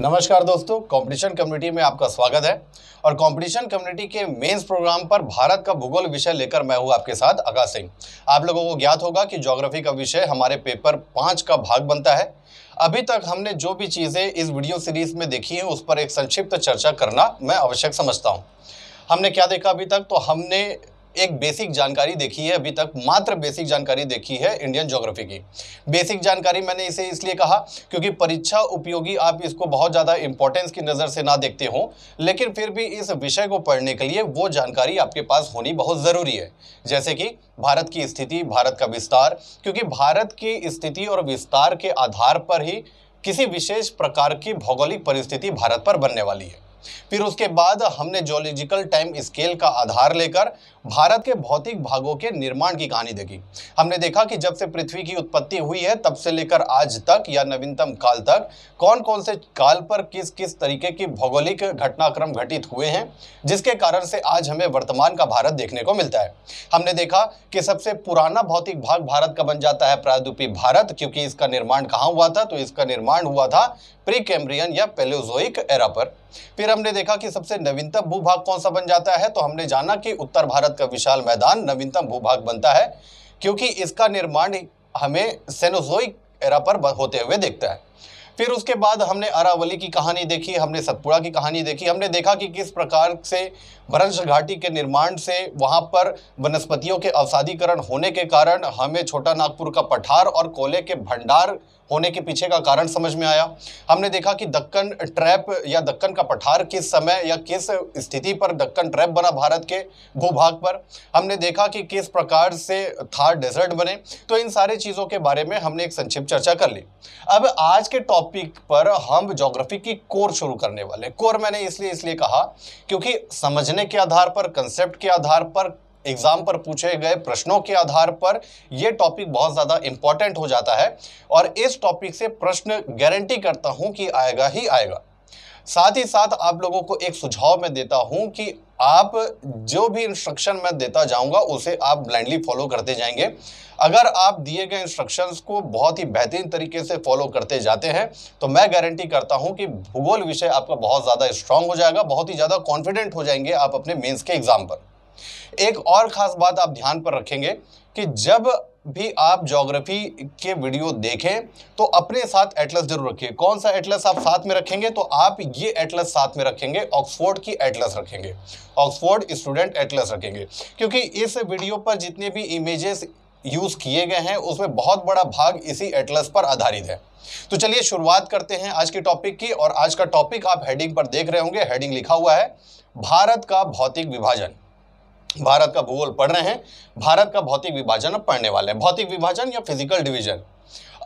नमस्कार दोस्तों competition community में आपका स्वागत है और कंपटीशन कम्युनिटी के मेंस प्रोग्राम पर भारत का भूगोल विषय लेकर मैं हूं आपके साथ आकाश सिंह आप लोगों को ज्ञात होगा कि ज्योग्राफी का विषय हमारे पेपर पाँच का भाग बनता है अभी तक हमने जो भी चीज़ें इस वीडियो सीरीज में देखी हैं उस पर एक संक्षिप्त चर्चा करना मैं आवश्यक समझता हूँ हमने क्या देखा अभी तक तो हमने एक बेसिक जानकारी देखी है अभी तक मात्र बेसिक जानकारी देखी है इंडियन ज्योग्राफी की बेसिक जानकारी मैंने इसे इसलिए कहा क्योंकि परीक्षा उपयोगी आप इसको बहुत ज़्यादा इंपॉर्टेंस की नज़र से ना देखते हों लेकिन फिर भी इस विषय को पढ़ने के लिए वो जानकारी आपके पास होनी बहुत ज़रूरी है जैसे कि भारत की स्थिति भारत का विस्तार क्योंकि भारत की स्थिति और विस्तार के आधार पर ही किसी विशेष प्रकार की भौगोलिक परिस्थिति भारत पर बनने वाली है फिर उसके बाद हमने जोलॉजिकल टाइम स्केल का आधार लेकर भारत के भौतिक भागों के निर्माण की कहानी देखी हमने देखा कि जब से पृथ्वी की उत्पत्ति हुई है तब से लेकर आज तक या नवीनतम काल तक कौन कौन से काल पर किस किस तरीके की भौगोलिक घटनाक्रम घटित हुए हैं जिसके कारण से आज हमें वर्तमान का भारत देखने को मिलता है हमने देखा कि सबसे पुराना भौतिक भाग भारत का बन जाता है प्रायद्वीपी भारत क्योंकि इसका निर्माण कहाँ हुआ था तो इसका निर्माण हुआ था प्री कैम्ब्रियन या पेलोजोइक एरा पर फिर हमने देखा कि सबसे नवीनतम भूभाग कौन सा बन जाता है तो हमने जाना कि उत्तर भारत का विशाल मैदान नवीनतम भूभाग बनता है क्योंकि इसका निर्माण हमें सेनोजोइक एरा पर होते हुए देखता है फिर उसके बाद हमने अरावली की कहानी देखी हमने सतपुड़ा की कहानी देखी हमने देखा कि किस प्रकार से वरंश घाटी के निर्माण से वहाँ पर वनस्पतियों के अवसादीकरण होने के कारण हमें छोटा नागपुर का पठार और कोले के भंडार होने के पीछे का कारण समझ में आया हमने देखा कि दक्कन ट्रैप या दक्कन का पठार किस समय या किस स्थिति पर दक्कन ट्रैप बना भारत के भूभाग पर हमने देखा कि किस प्रकार से थार डेजर्ट बने तो इन सारी चीज़ों के बारे में हमने एक संक्षिप्त चर्चा कर ली अब आज के टॉपिक पर हम जोग्राफी की कोर शुरू करने वाले कोर मैंने इसलिए इसलिए कहा क्योंकि समझने के आधार पर कंसेप्ट के आधार पर एग्जाम पर पूछे गए प्रश्नों के आधार पर यह टॉपिक बहुत ज़्यादा इंपॉर्टेंट हो जाता है और इस टॉपिक से प्रश्न गारंटी करता हूँ कि आएगा ही आएगा साथ ही साथ आप लोगों को एक सुझाव मैं देता हूं कि आप जो भी इंस्ट्रक्शन मैं देता जाऊंगा उसे आप ब्लाइंडली फॉलो करते जाएंगे अगर आप दिए गए इंस्ट्रक्शंस को बहुत ही बेहतरीन तरीके से फॉलो करते जाते हैं तो मैं गारंटी करता हूं कि भूगोल विषय आपका बहुत ज़्यादा स्ट्रांग हो जाएगा बहुत ही ज़्यादा कॉन्फिडेंट हो जाएंगे आप अपने मेंस के एग्ज़ाम पर एक और ख़ास बात आप ध्यान पर रखेंगे कि जब भी आप जोग्राफी के वीडियो देखें तो अपने साथ एटलस जरूर रखिए कौन सा एटलस आप साथ में रखेंगे तो आप ये एटलस साथ में रखेंगे ऑक्सफोर्ड की एटलस रखेंगे ऑक्सफोर्ड स्टूडेंट एटलस रखेंगे क्योंकि इस वीडियो पर जितने भी इमेजेस यूज़ किए गए हैं उसमें बहुत बड़ा भाग इसी एटलस पर आधारित है तो चलिए शुरुआत करते हैं आज के टॉपिक की और आज का टॉपिक आप हेडिंग पर देख रहे होंगे हेडिंग लिखा हुआ है भारत का भौतिक विभाजन भारत का भूगोल पढ़ रहे हैं भारत का भौतिक विभाजन अब पढ़ने वाले हैं भौतिक विभाजन या फिजिकल डिवीजन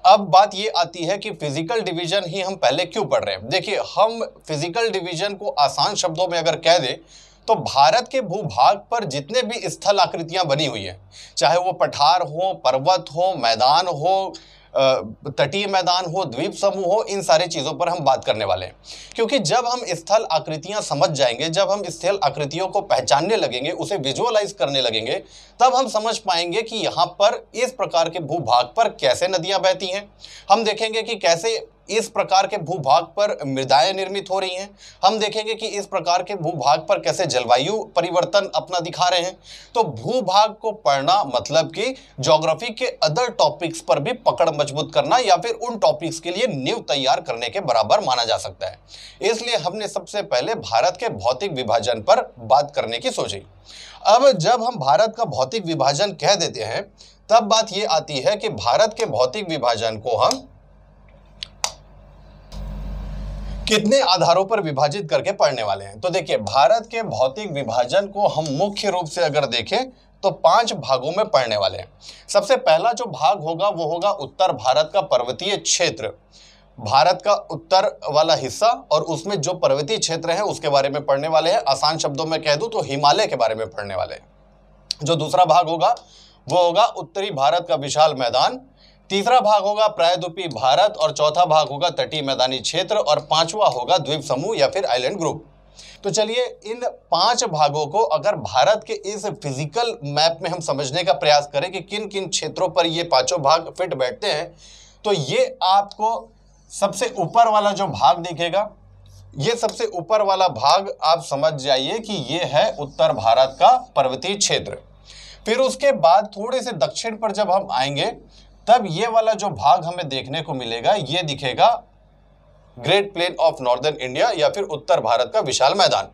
अब बात ये आती है कि फिजिकल डिवीजन ही हम पहले क्यों पढ़ रहे हैं देखिए हम फिजिकल डिवीजन को आसान शब्दों में अगर कह दें तो भारत के भूभाग पर जितने भी स्थल आकृतियां बनी हुई हैं चाहे वो पठार हो पर्वत हो मैदान हो तटीय मैदान हो द्वीप समूह हो इन सारी चीज़ों पर हम बात करने वाले हैं क्योंकि जब हम स्थल आकृतियाँ समझ जाएंगे जब हम स्थल आकृतियों को पहचानने लगेंगे उसे विजुअलाइज करने लगेंगे तब हम समझ पाएंगे कि यहाँ पर इस प्रकार के भूभाग पर कैसे नदियाँ बहती हैं हम देखेंगे कि कैसे इस प्रकार के भूभाग पर मृदाएं निर्मित हो रही हैं हम देखेंगे कि इस प्रकार के भूभाग पर कैसे जलवायु परिवर्तन अपना दिखा रहे हैं तो भूभाग को पढ़ना मतलब कि जोग्राफी के अदर टॉपिक्स पर भी पकड़ मजबूत करना या फिर उन टॉपिक्स के लिए न्यू तैयार करने के बराबर माना जा सकता है इसलिए हमने सबसे पहले भारत के भौतिक विभाजन पर बात करने की सोची अब जब हम भारत का भौतिक विभाजन कह देते हैं तब बात ये आती है कि भारत के भौतिक विभाजन को हम कितने आधारों पर विभाजित करके पढ़ने वाले हैं तो देखिए भारत के भौतिक विभाजन को हम मुख्य रूप से अगर देखें तो पांच भागों में पढ़ने वाले हैं सबसे पहला जो भाग होगा वो होगा उत्तर भारत का पर्वतीय क्षेत्र भारत का उत्तर वाला हिस्सा और उसमें जो पर्वतीय क्षेत्र है उसके बारे में पढ़ने वाले हैं आसान शब्दों में कह दूं तो हिमालय के बारे में पढ़ने वाले हैं जो दूसरा भाग होगा वो होगा उत्तरी भारत का विशाल मैदान तीसरा भाग होगा प्रायद्वीपी भारत और चौथा भाग होगा तटीय मैदानी क्षेत्र और पांचवा होगा द्वीप समूह या फिर आइलैंड ग्रुप तो चलिए इन पांच भागों को अगर भारत के इस फिजिकल मैप में हम समझने का प्रयास करें कि किन किन क्षेत्रों पर ये पांचों भाग फिट बैठते हैं तो ये आपको सबसे ऊपर वाला जो भाग दिखेगा ये सबसे ऊपर वाला भाग आप समझ जाइए कि ये है उत्तर भारत का पर्वतीय क्षेत्र फिर उसके बाद थोड़े से दक्षिण पर जब हम आएंगे तब ये वाला जो भाग हमें देखने को मिलेगा ये दिखेगा great plain of northern India या फिर उत्तर भारत का विशाल मैदान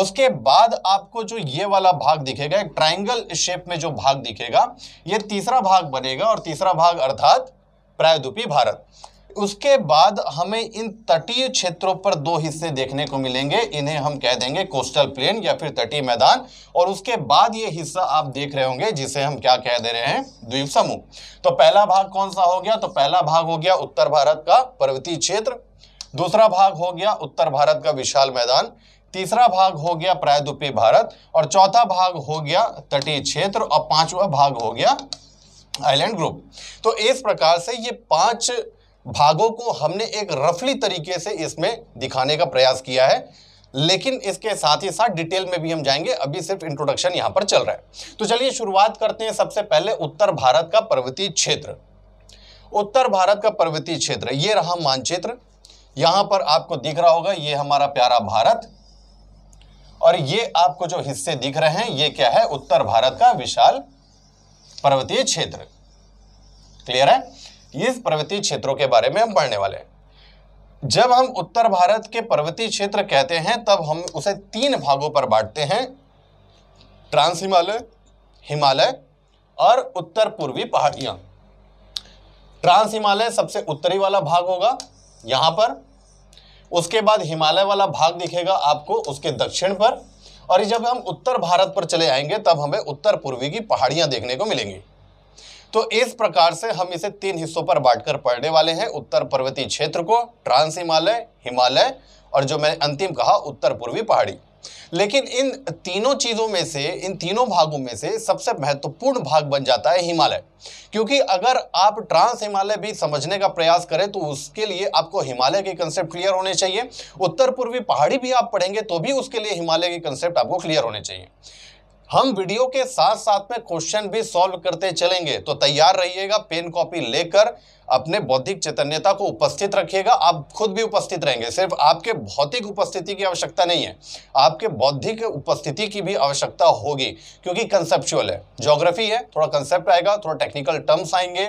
उसके बाद आपको जो ये वाला भाग दिखेगा एक ट्राइंगल शेप में जो भाग दिखेगा ये तीसरा भाग बनेगा और तीसरा भाग अर्थात प्रायद्वीपी भारत उसके बाद हमें इन तटीय क्षेत्रों पर दो हिस्से देखने को मिलेंगे इन्हें हम कह देंगे कोस्टल प्लेन या फिर तटीय मैदान और उसके बाद ये हिस्सा आप देख रहे होंगे जिसे हम क्या कह दे रहे हैं द्वीप समूह तो पहला भाग कौन सा हो गया तो पहला भाग हो गया उत्तर भारत का पर्वतीय क्षेत्र दूसरा भाग हो गया उत्तर भारत का विशाल मैदान तीसरा भाग हो गया प्रायद्वीपीय भारत और चौथा भाग हो गया तटीय क्षेत्र और पांचवा भाग हो गया आइलैंड ग्रुप तो इस प्रकार से ये पांच भागों को हमने एक रफली तरीके से इसमें दिखाने का प्रयास किया है लेकिन इसके साथ ही साथ डिटेल में भी हम जाएंगे अभी सिर्फ इंट्रोडक्शन यहां पर चल रहा है तो चलिए शुरुआत करते हैं सबसे पहले उत्तर भारत का पर्वतीय क्षेत्र उत्तर भारत का पर्वतीय क्षेत्र ये रहा मानचित्र यहां पर आपको दिख रहा होगा ये हमारा प्यारा भारत और ये आपको जो हिस्से दिख रहे हैं ये क्या है उत्तर भारत का विशाल पर्वतीय क्षेत्र क्लियर है इस पर्वतीय क्षेत्रों के बारे में हम पढ़ने वाले हैं जब हम उत्तर भारत के पर्वतीय क्षेत्र कहते हैं तब हम उसे तीन भागों पर बांटते हैं ट्रांस हिमालय हिमालय और उत्तर पूर्वी पहाड़ियां ट्रांस हिमालय सबसे उत्तरी वाला भाग होगा यहां पर उसके बाद हिमालय वाला भाग दिखेगा आपको उसके दक्षिण पर और जब हम उत्तर भारत पर चले आएंगे तब हमें उत्तर पूर्वी की पहाड़ियां देखने को मिलेंगी तो इस प्रकार से हम इसे तीन हिस्सों पर बांटकर पढ़ने वाले हैं उत्तर पर्वतीय क्षेत्र को ट्रांस हिमालय हिमालय और जो मैंने अंतिम कहा उत्तर पूर्वी पहाड़ी लेकिन इन तीनों चीज़ों में से इन तीनों भागों में से सबसे महत्वपूर्ण भाग बन जाता है हिमालय क्योंकि अगर आप ट्रांस हिमालय भी समझने का प्रयास करें तो उसके लिए आपको हिमालय के कंसेप्ट क्लियर होने चाहिए उत्तर पूर्वी पहाड़ी भी आप पढ़ेंगे तो भी उसके लिए हिमालय के कंसेप्ट आपको क्लियर होने चाहिए हम वीडियो के साथ साथ में क्वेश्चन भी सॉल्व करते चलेंगे तो तैयार रहिएगा पेन कॉपी लेकर अपने बौद्धिक चैतन्यता को उपस्थित रखिएगा आप खुद भी उपस्थित रहेंगे सिर्फ आपके भौतिक उपस्थिति की आवश्यकता नहीं है आपके बौद्धिक उपस्थिति की भी आवश्यकता होगी क्योंकि कंसेप्चुअल है ज्योग्राफी है थोड़ा कंसेप्ट आएगा थोड़ा टेक्निकल टर्म्स आएंगे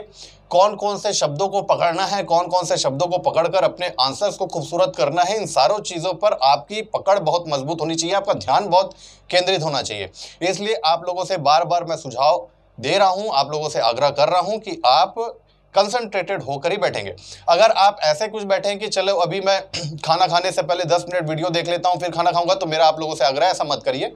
कौन कौन से शब्दों को पकड़ना है कौन कौन से शब्दों को पकड़कर अपने आंसर्स को खूबसूरत करना है इन सारों चीज़ों पर आपकी पकड़ बहुत मजबूत होनी चाहिए आपका ध्यान बहुत केंद्रित होना चाहिए इसलिए आप लोगों से बार बार मैं सुझाव दे रहा हूँ आप लोगों से आग्रह कर रहा हूँ कि आप कंसंट्रेटेड होकर ही बैठेंगे अगर आप ऐसे कुछ बैठे कि चलो अभी मैं खाना खाने से पहले दस मिनट वीडियो देख लेता हूँ फिर खाना खाऊंगा तो मेरा आप लोगों से आग्रह ऐसा मत करिए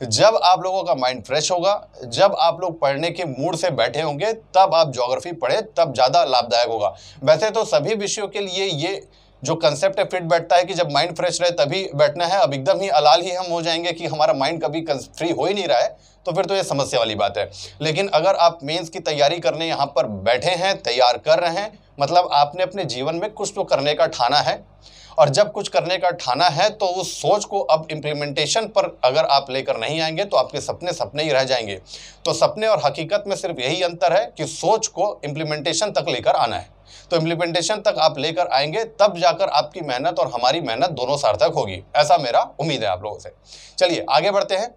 तो जब आप लोगों का माइंड फ्रेश होगा जब आप लोग पढ़ने के मूड से बैठे होंगे तब आप जोग्राफी पढ़े तब ज़्यादा लाभदायक होगा वैसे तो सभी विषयों के लिए ये जो कंसेप्ट है फिट बैठता है कि जब माइंड फ्रेश रहे तभी बैठना है अब एकदम ही अलाल ही हम हो जाएंगे कि हमारा माइंड कभी फ्री हो ही नहीं रहा है तो फिर तो ये समस्या वाली बात है लेकिन अगर आप मेंस की तैयारी करने यहाँ पर बैठे हैं तैयार कर रहे हैं मतलब आपने अपने जीवन में कुछ तो करने का ठाना है और जब कुछ करने का ठाना है तो उस सोच को अब इम्प्लीमेंटेशन पर अगर आप लेकर नहीं आएंगे तो आपके सपने सपने ही रह जाएंगे तो सपने और हकीकत में सिर्फ यही अंतर है कि सोच को इम्प्लीमेंटेशन तक लेकर आना है तो इम्प्लीमेंटेशन तक आप लेकर आएंगे तब जाकर आपकी मेहनत और हमारी मेहनत दोनों सार्थक होगी ऐसा मेरा उम्मीद है आप लोगों से चलिए आगे बढ़ते हैं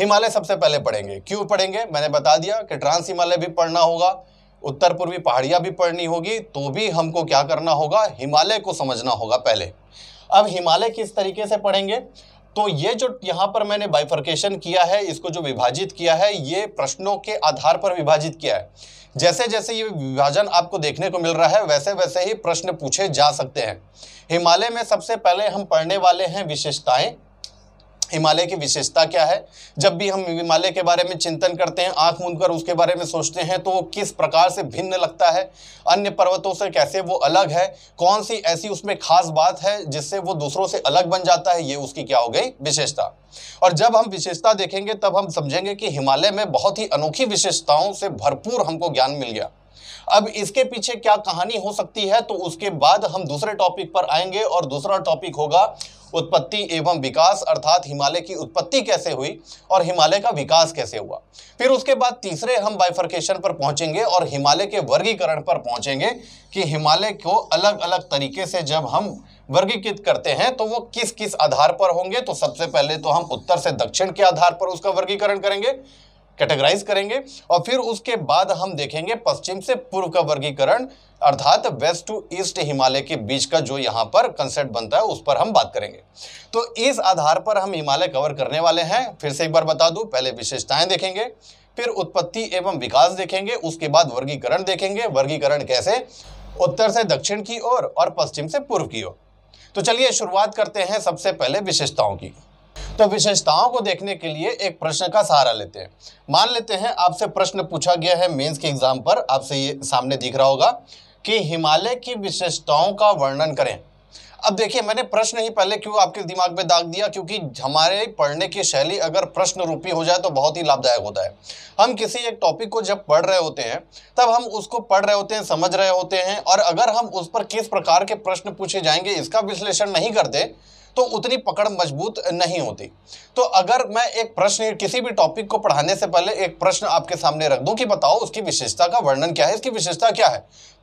हिमालय सबसे पहले पढ़ेंगे क्यों पढ़ेंगे मैंने बता दिया कि ट्रांस हिमालय भी पढ़ना होगा उत्तर पूर्वी पहाड़ियाँ भी पढ़नी होगी तो भी हमको क्या करना होगा हिमालय को समझना होगा पहले अब हिमालय किस तरीके से पढ़ेंगे तो ये जो यहाँ पर मैंने बाइफर्केशन किया है इसको जो विभाजित किया है ये प्रश्नों के आधार पर विभाजित किया है जैसे जैसे ये विभाजन आपको देखने को मिल रहा है वैसे वैसे ही प्रश्न पूछे जा सकते हैं हिमालय में सबसे पहले हम पढ़ने वाले हैं विशेषताएं हिमालय की विशेषता क्या है जब भी हम हिमालय के बारे में चिंतन करते हैं आंख मूंद कर उसके बारे में सोचते हैं तो वो किस प्रकार से भिन्न लगता है अन्य पर्वतों से कैसे वो अलग है कौन सी ऐसी उसमें खास बात है जिससे वो दूसरों से अलग बन जाता है ये उसकी क्या हो गई विशेषता और जब हम विशेषता देखेंगे तब हम समझेंगे कि हिमालय में बहुत ही अनोखी विशेषताओं से भरपूर हमको ज्ञान मिल गया अब इसके पीछे क्या कहानी हो सकती है तो उसके बाद हम दूसरे टॉपिक पर आएंगे और दूसरा टॉपिक होगा उत्पत्ति एवं विकास अर्थात हिमालय की उत्पत्ति कैसे हुई और हिमालय का विकास कैसे हुआ फिर उसके बाद तीसरे हम बाइफर्केशन पर पहुंचेंगे और हिमालय के वर्गीकरण पर पहुंचेंगे कि हिमालय को अलग अलग तरीके से जब हम वर्गीकृत करते हैं तो वो किस किस आधार पर होंगे तो सबसे पहले तो हम उत्तर से दक्षिण के आधार पर उसका वर्गीकरण करेंगे कैटेगराइज करेंगे और फिर उसके बाद हम देखेंगे पश्चिम से पूर्व का वर्गीकरण अर्थात वेस्ट टू ईस्ट हिमालय के बीच का जो यहाँ पर कंसेप्ट बनता है उस पर हम बात करेंगे तो इस आधार पर हम हिमालय कवर करने वाले हैं फिर से एक बार बता दूँ पहले विशेषताएं देखेंगे फिर उत्पत्ति एवं विकास देखेंगे उसके बाद वर्गीकरण देखेंगे वर्गीकरण कैसे उत्तर से दक्षिण की ओर और, और पश्चिम से पूर्व की ओर तो चलिए शुरुआत करते हैं सबसे पहले विशेषताओं की तो विशेषताओं को देखने के लिए एक प्रश्न का सहारा लेते हैं मान लेते हैं आपसे प्रश्न पूछा गया है मेंस के एग्जाम पर आपसे ये सामने दिख रहा होगा कि हिमालय की विशेषताओं का वर्णन करें अब देखिए मैंने प्रश्न ही पहले क्यों आपके दिमाग में दाग दिया क्योंकि हमारे पढ़ने की शैली अगर प्रश्न रूपी हो जाए तो बहुत ही लाभदायक होता है हम किसी एक टॉपिक को जब पढ़ रहे होते हैं तब हम उसको पढ़ रहे होते हैं समझ रहे होते हैं और अगर हम उस पर किस प्रकार के प्रश्न पूछे जाएंगे इसका विश्लेषण नहीं करते तो उतनी पकड़ मजबूत नहीं होती तो अगर मैं एक प्रश्न किसी भी टॉपिक को पढ़ाने से पहले एक प्रश्न आपके सामने रख दूं कि बताओ उसकी विशेषता का वर्णन क्या है इसकी विशेषता क्या है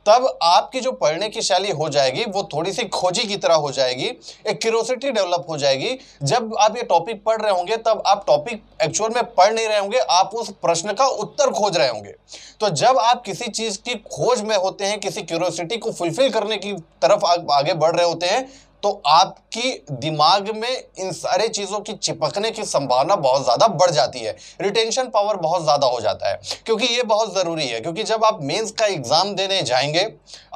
तब आपकी जो पढ़ने की शैली हो जाएगी वो थोड़ी सी खोजी की तरह हो जाएगी एक क्यूरोसिटी डेवलप हो जाएगी जब आप ये टॉपिक पढ़ रहे होंगे तब आप टॉपिक एक्चुअल में पढ़ नहीं रहे होंगे आप उस प्रश्न का उत्तर खोज रहे होंगे तो जब आप किसी चीज़ की खोज में होते हैं किसी क्यूरोसिटी को फुलफिल करने की तरफ आगे बढ़ रहे होते हैं तो आपकी दिमाग में इन सारे चीज़ों की चिपकने की संभावना बहुत ज़्यादा बढ़ जाती है रिटेंशन पावर बहुत ज़्यादा हो जाता है क्योंकि ये बहुत ज़रूरी है क्योंकि जब आप मेंस का एग्ज़ाम देने जाएंगे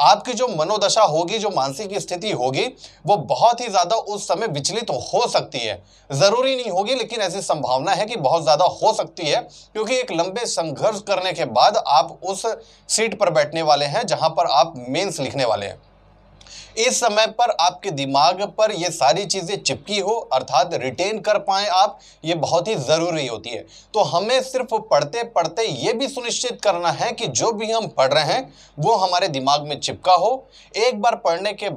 आपकी जो मनोदशा होगी जो मानसिक स्थिति होगी वो बहुत ही ज़्यादा उस समय विचलित तो हो सकती है ज़रूरी नहीं होगी लेकिन ऐसी संभावना है कि बहुत ज़्यादा हो सकती है क्योंकि एक लंबे संघर्ष करने के बाद आप उस सीट पर बैठने वाले हैं जहाँ पर आप मेन्स लिखने वाले हैं इस समय पर आपके दिमाग पर ये सारी चीज़ें चिपकी हो अर्थात रिटेन कर पाए आप ये बहुत ही ज़रूरी होती है तो हमें सिर्फ पढ़ते पढ़ते ये भी सुनिश्चित करना है कि जो भी हम पढ़ रहे हैं वो हमारे दिमाग में चिपका हो एक बार पढ़ने के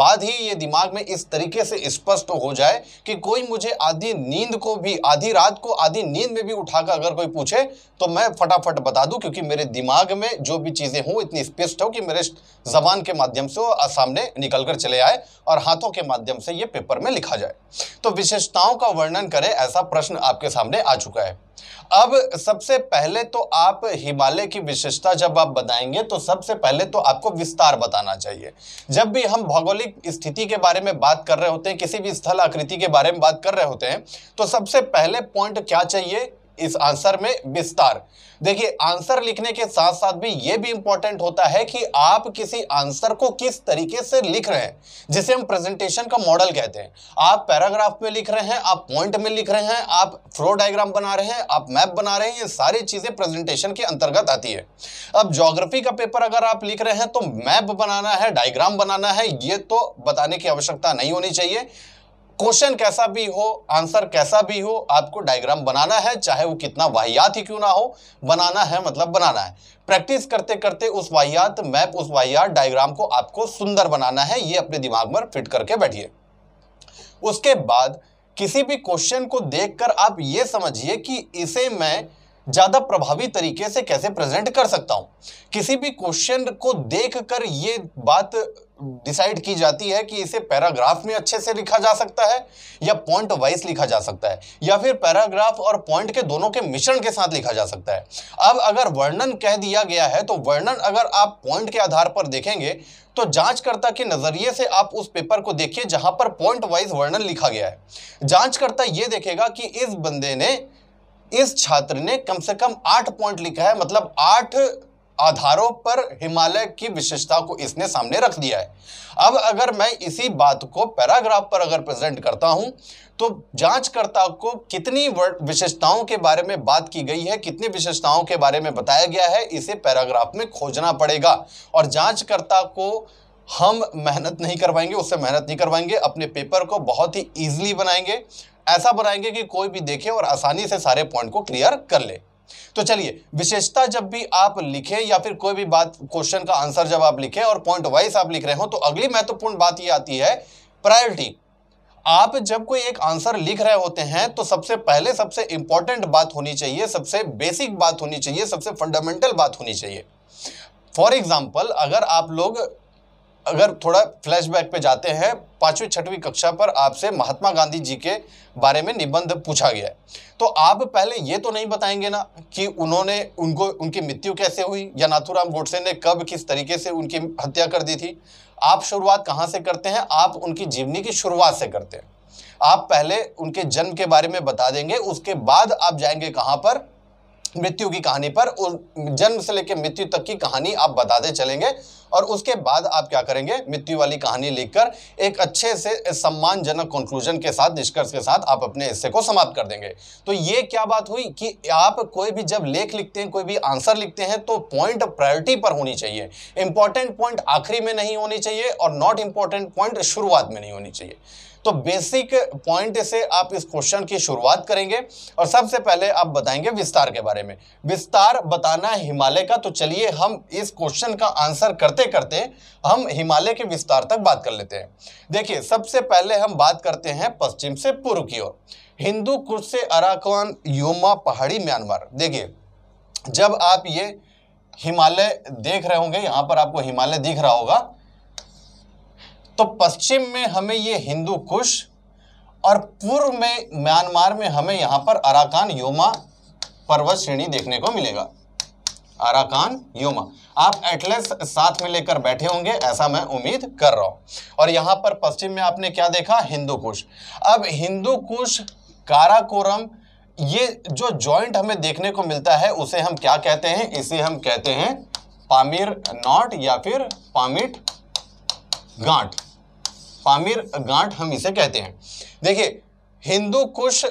बाद ही ये दिमाग में इस तरीके से स्पष्ट हो जाए कि कोई मुझे आधी नींद को भी आधी रात को आधी नींद में भी उठाकर अगर कोई पूछे तो मैं फटाफट बता दूं क्योंकि मेरे दिमाग में जो भी चीज़ें हों इतनी स्पष्ट हो कि मेरे जबान के माध्यम से वो सामने निकल कर चले आए और हाथों के माध्यम से ये पेपर में लिखा जाए तो विशेषताओं का वर्णन करें ऐसा प्रश्न आपके सामने आ चुका है अब सबसे पहले तो आप हिमालय की विशेषता जब आप बताएंगे तो सबसे पहले तो आपको विस्तार बताना चाहिए जब भी हम भौगोलिक स्थिति के बारे में बात कर रहे होते हैं किसी भी स्थल आकृति के बारे में बात कर रहे होते हैं तो सबसे पहले पॉइंट क्या चाहिए इस आंसर में विस्तार देखिए आंसर लिखने के साथ साथ भी यह भी इंपॉर्टेंट होता है कि आप किसी आंसर को किस तरीके से लिख रहे हैं जिसे हम प्रेजेंटेशन का मॉडल कहते हैं आप पैराग्राफ में लिख रहे हैं आप पॉइंट में लिख रहे हैं आप फ्लो डायग्राम बना रहे हैं आप मैप बना रहे हैं ये सारी चीजें प्रेजेंटेशन के अंतर्गत आती है अब जोग्राफी का पेपर अगर आप लिख रहे हैं तो मैप बनाना है डायग्राम बनाना है ये तो बताने की आवश्यकता नहीं होनी चाहिए क्वेश्चन कैसा भी हो आंसर कैसा भी हो आपको डायग्राम बनाना है चाहे वो कितना वाहियात ही क्यों ना हो बनाना है मतलब बनाना है प्रैक्टिस करते करते उस वाहियात मैप उस वाहियात डायग्राम को आपको सुंदर बनाना है ये अपने दिमाग में फिट करके बैठिए उसके बाद किसी भी क्वेश्चन को देखकर आप ये समझिए कि इसे मैं ज़्यादा प्रभावी तरीके से कैसे प्रेजेंट कर सकता हूं किसी भी क्वेश्चन को देख कर ये बात डिसाइड की जाती है कि इसे पैराग्राफ में अच्छे से लिखा जा सकता है या पॉइंट वाइज लिखा जा सकता है या फिर पैराग्राफ और पॉइंट के दोनों के मिश्रण के साथ लिखा जा सकता है अब अगर वर्णन कह दिया गया है तो वर्णन अगर आप पॉइंट के आधार पर देखेंगे तो जांचकर्ता के नजरिए से आप उस पेपर को देखिए जहां पर पॉइंट वाइज वर्णन लिखा गया है जांचकर्ता यह देखेगा कि इस बंदे ने इस छात्र ने कम से कम आठ पॉइंट लिखा है मतलब आठ आधारों पर हिमालय की विशेषता को इसने सामने रख दिया है अब अगर मैं इसी बात को पैराग्राफ पर अगर प्रेजेंट करता हूं तो जांचकर्ता को कितनी विशेषताओं के बारे में बात की गई है कितनी विशेषताओं के बारे में बताया गया है इसे पैराग्राफ में खोजना पड़ेगा और जांचकर्ता को हम मेहनत नहीं करवाएंगे उससे मेहनत नहीं करवाएंगे अपने पेपर को बहुत ही ईजिली बनाएंगे ऐसा बनाएंगे कि कोई भी देखे और आसानी से सारे पॉइंट को क्लियर कर ले तो चलिए विशेषता जब भी आप लिखें या फिर कोई भी बात क्वेश्चन का आंसर जब आप लिखें और पॉइंट वाइज आप लिख रहे हो तो अगली महत्वपूर्ण बात यह आती है प्रायोरिटी आप जब कोई एक आंसर लिख रहे होते हैं तो सबसे पहले सबसे इंपॉर्टेंट बात होनी चाहिए सबसे बेसिक बात होनी चाहिए सबसे फंडामेंटल बात होनी चाहिए फॉर एग्जाम्पल अगर आप लोग अगर थोड़ा फ्लैशबैक पे जाते हैं पाँचवीं छठवीं कक्षा पर आपसे महात्मा गांधी जी के बारे में निबंध पूछा गया है तो आप पहले ये तो नहीं बताएंगे ना कि उन्होंने उनको उनकी मृत्यु कैसे हुई या नाथुराम गोडसे ने कब किस तरीके से उनकी हत्या कर दी थी आप शुरुआत कहाँ से करते हैं आप उनकी जीवनी की शुरुआत से करते हैं आप पहले उनके जन्म के बारे में बता देंगे उसके बाद आप जाएंगे कहाँ पर मृत्यु की कहानी पर जन्म से लेकर मृत्यु तक की कहानी आप बताते चलेंगे और उसके बाद आप क्या करेंगे मृत्यु वाली कहानी लिखकर एक अच्छे से सम्मानजनक कंक्लूजन के साथ निष्कर्ष के साथ आप अपने हिस्से को समाप्त कर देंगे तो ये क्या बात हुई कि आप कोई भी जब लेख लिखते हैं कोई भी आंसर लिखते हैं तो पॉइंट प्रायोरिटी पर होनी चाहिए इंपॉर्टेंट पॉइंट आखिरी में नहीं होनी चाहिए और नॉट इंपॉर्टेंट पॉइंट शुरुआत में नहीं होनी चाहिए तो बेसिक पॉइंट से आप इस क्वेश्चन की शुरुआत करेंगे और सबसे पहले आप बताएंगे विस्तार के बारे में विस्तार बताना है हिमालय का तो चलिए हम इस क्वेश्चन का आंसर करते करते हम हिमालय के विस्तार तक बात कर लेते हैं देखिए सबसे पहले हम बात करते हैं पश्चिम से पूर्व की ओर हिंदू कुछ से अराकान योमा पहाड़ी म्यांमार देखिए जब आप ये हिमालय देख रहे होंगे यहाँ पर आपको हिमालय दिख रहा होगा तो पश्चिम में हमें ये हिंदू कुश और पूर्व में म्यांमार में हमें यहां पर अराकान योमा पर्वत श्रेणी देखने को मिलेगा अराकान योमा आप एटलेस साथ में लेकर बैठे होंगे ऐसा मैं उम्मीद कर रहा हूं और यहां पर पश्चिम में आपने क्या देखा हिंदू कुश अब हिंदू कुश काराकोरम ये जो जॉइंट हमें देखने को मिलता है उसे हम क्या कहते हैं इसे हम कहते हैं पामिर नॉट या फिर पामिट गांठ फामिर गांठ हम इसे कहते हैं देखिए हिंदू कुश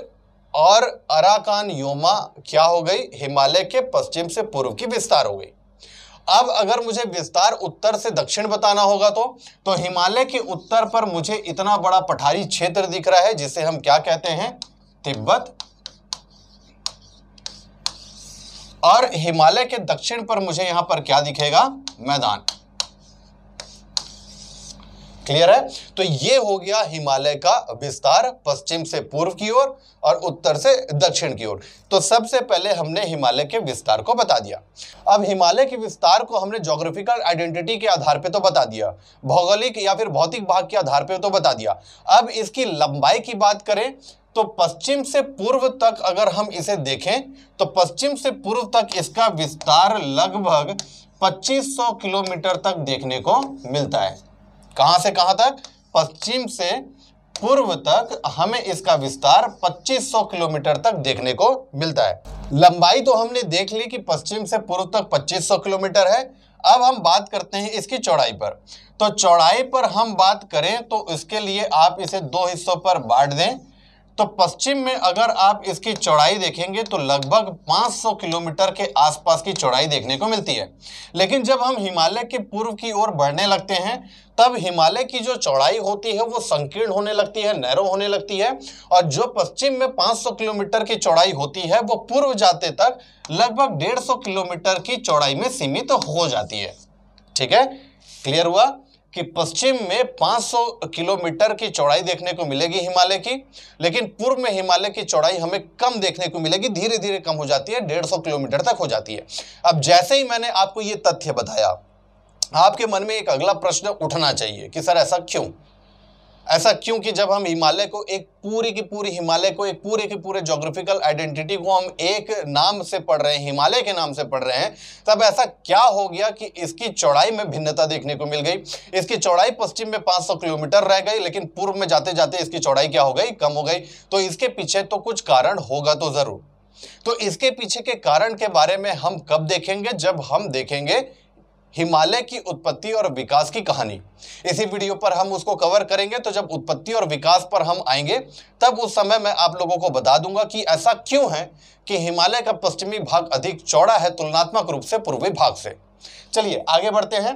और अराकान योमा क्या हो गई हिमालय के पश्चिम से पूर्व की विस्तार हो गई अब अगर मुझे विस्तार उत्तर से दक्षिण बताना होगा तो तो हिमालय के उत्तर पर मुझे इतना बड़ा पठारी क्षेत्र दिख रहा है जिसे हम क्या कहते हैं तिब्बत और हिमालय के दक्षिण पर मुझे यहां पर क्या दिखेगा मैदान क्लियर है तो ये हो गया हिमालय का विस्तार पश्चिम से पूर्व की ओर और, और उत्तर से दक्षिण की ओर तो सबसे पहले हमने हिमालय के विस्तार को बता दिया अब हिमालय के विस्तार को हमने जोग्राफिकल आइडेंटिटी के आधार पे तो बता दिया भौगोलिक या फिर भौतिक भाग के आधार पे तो बता दिया अब इसकी लंबाई की बात करें तो पश्चिम से पूर्व तक अगर हम इसे देखें तो पश्चिम से पूर्व तक इसका विस्तार लगभग पच्चीस किलोमीटर तक देखने को मिलता है कहाँ से कहाँ तक पश्चिम से पूर्व तक हमें इसका विस्तार 2500 किलोमीटर तक देखने को मिलता है लंबाई तो हमने देख ली कि पश्चिम से पूर्व तक 2500 किलोमीटर है अब हम बात करते हैं इसकी चौड़ाई पर तो चौड़ाई पर हम बात करें तो इसके लिए आप इसे दो हिस्सों पर बांट दें तो पश्चिम में अगर आप इसकी चौड़ाई देखेंगे तो लगभग 500 किलोमीटर के आसपास की चौड़ाई देखने को मिलती है लेकिन जब हम हिमालय के पूर्व की ओर बढ़ने लगते हैं तब हिमालय की जो चौड़ाई होती है वो संकीर्ण होने लगती है नैरो होने लगती है और जो पश्चिम में 500 किलोमीटर की चौड़ाई होती है वो पूर्व जाते तक लगभग डेढ़ किलोमीटर की चौड़ाई में सीमित तो हो जाती है ठीक है क्लियर हुआ कि पश्चिम में 500 किलोमीटर की चौड़ाई देखने को मिलेगी हिमालय की लेकिन पूर्व में हिमालय की चौड़ाई हमें कम देखने को मिलेगी धीरे धीरे कम हो जाती है 150 किलोमीटर तक हो जाती है अब जैसे ही मैंने आपको ये तथ्य बताया आपके मन में एक अगला प्रश्न उठना चाहिए कि सर ऐसा क्यों ऐसा क्योंकि जब हम हिमालय को एक पूरी की पूरी हिमालय को एक पूरे के पूरे जोग्राफिकल आइडेंटिटी को हम एक नाम से पढ़ रहे हैं हिमालय के नाम से पढ़ रहे हैं तब ऐसा क्या हो गया कि इसकी चौड़ाई में भिन्नता देखने को मिल गई इसकी चौड़ाई पश्चिम में 500 किलोमीटर रह गई लेकिन पूर्व में जाते जाते इसकी चौड़ाई क्या हो गई कम हो गई तो इसके पीछे तो कुछ कारण होगा तो ज़रूर तो इसके पीछे के कारण के बारे में हम कब देखेंगे जब हम देखेंगे हिमालय की उत्पत्ति और विकास की कहानी इसी वीडियो पर हम उसको कवर करेंगे तो जब उत्पत्ति और विकास पर हम आएंगे तब उस समय मैं आप लोगों को बता दूंगा कि ऐसा क्यों है कि हिमालय का पश्चिमी भाग अधिक चौड़ा है तुलनात्मक रूप से पूर्वी भाग से चलिए आगे बढ़ते हैं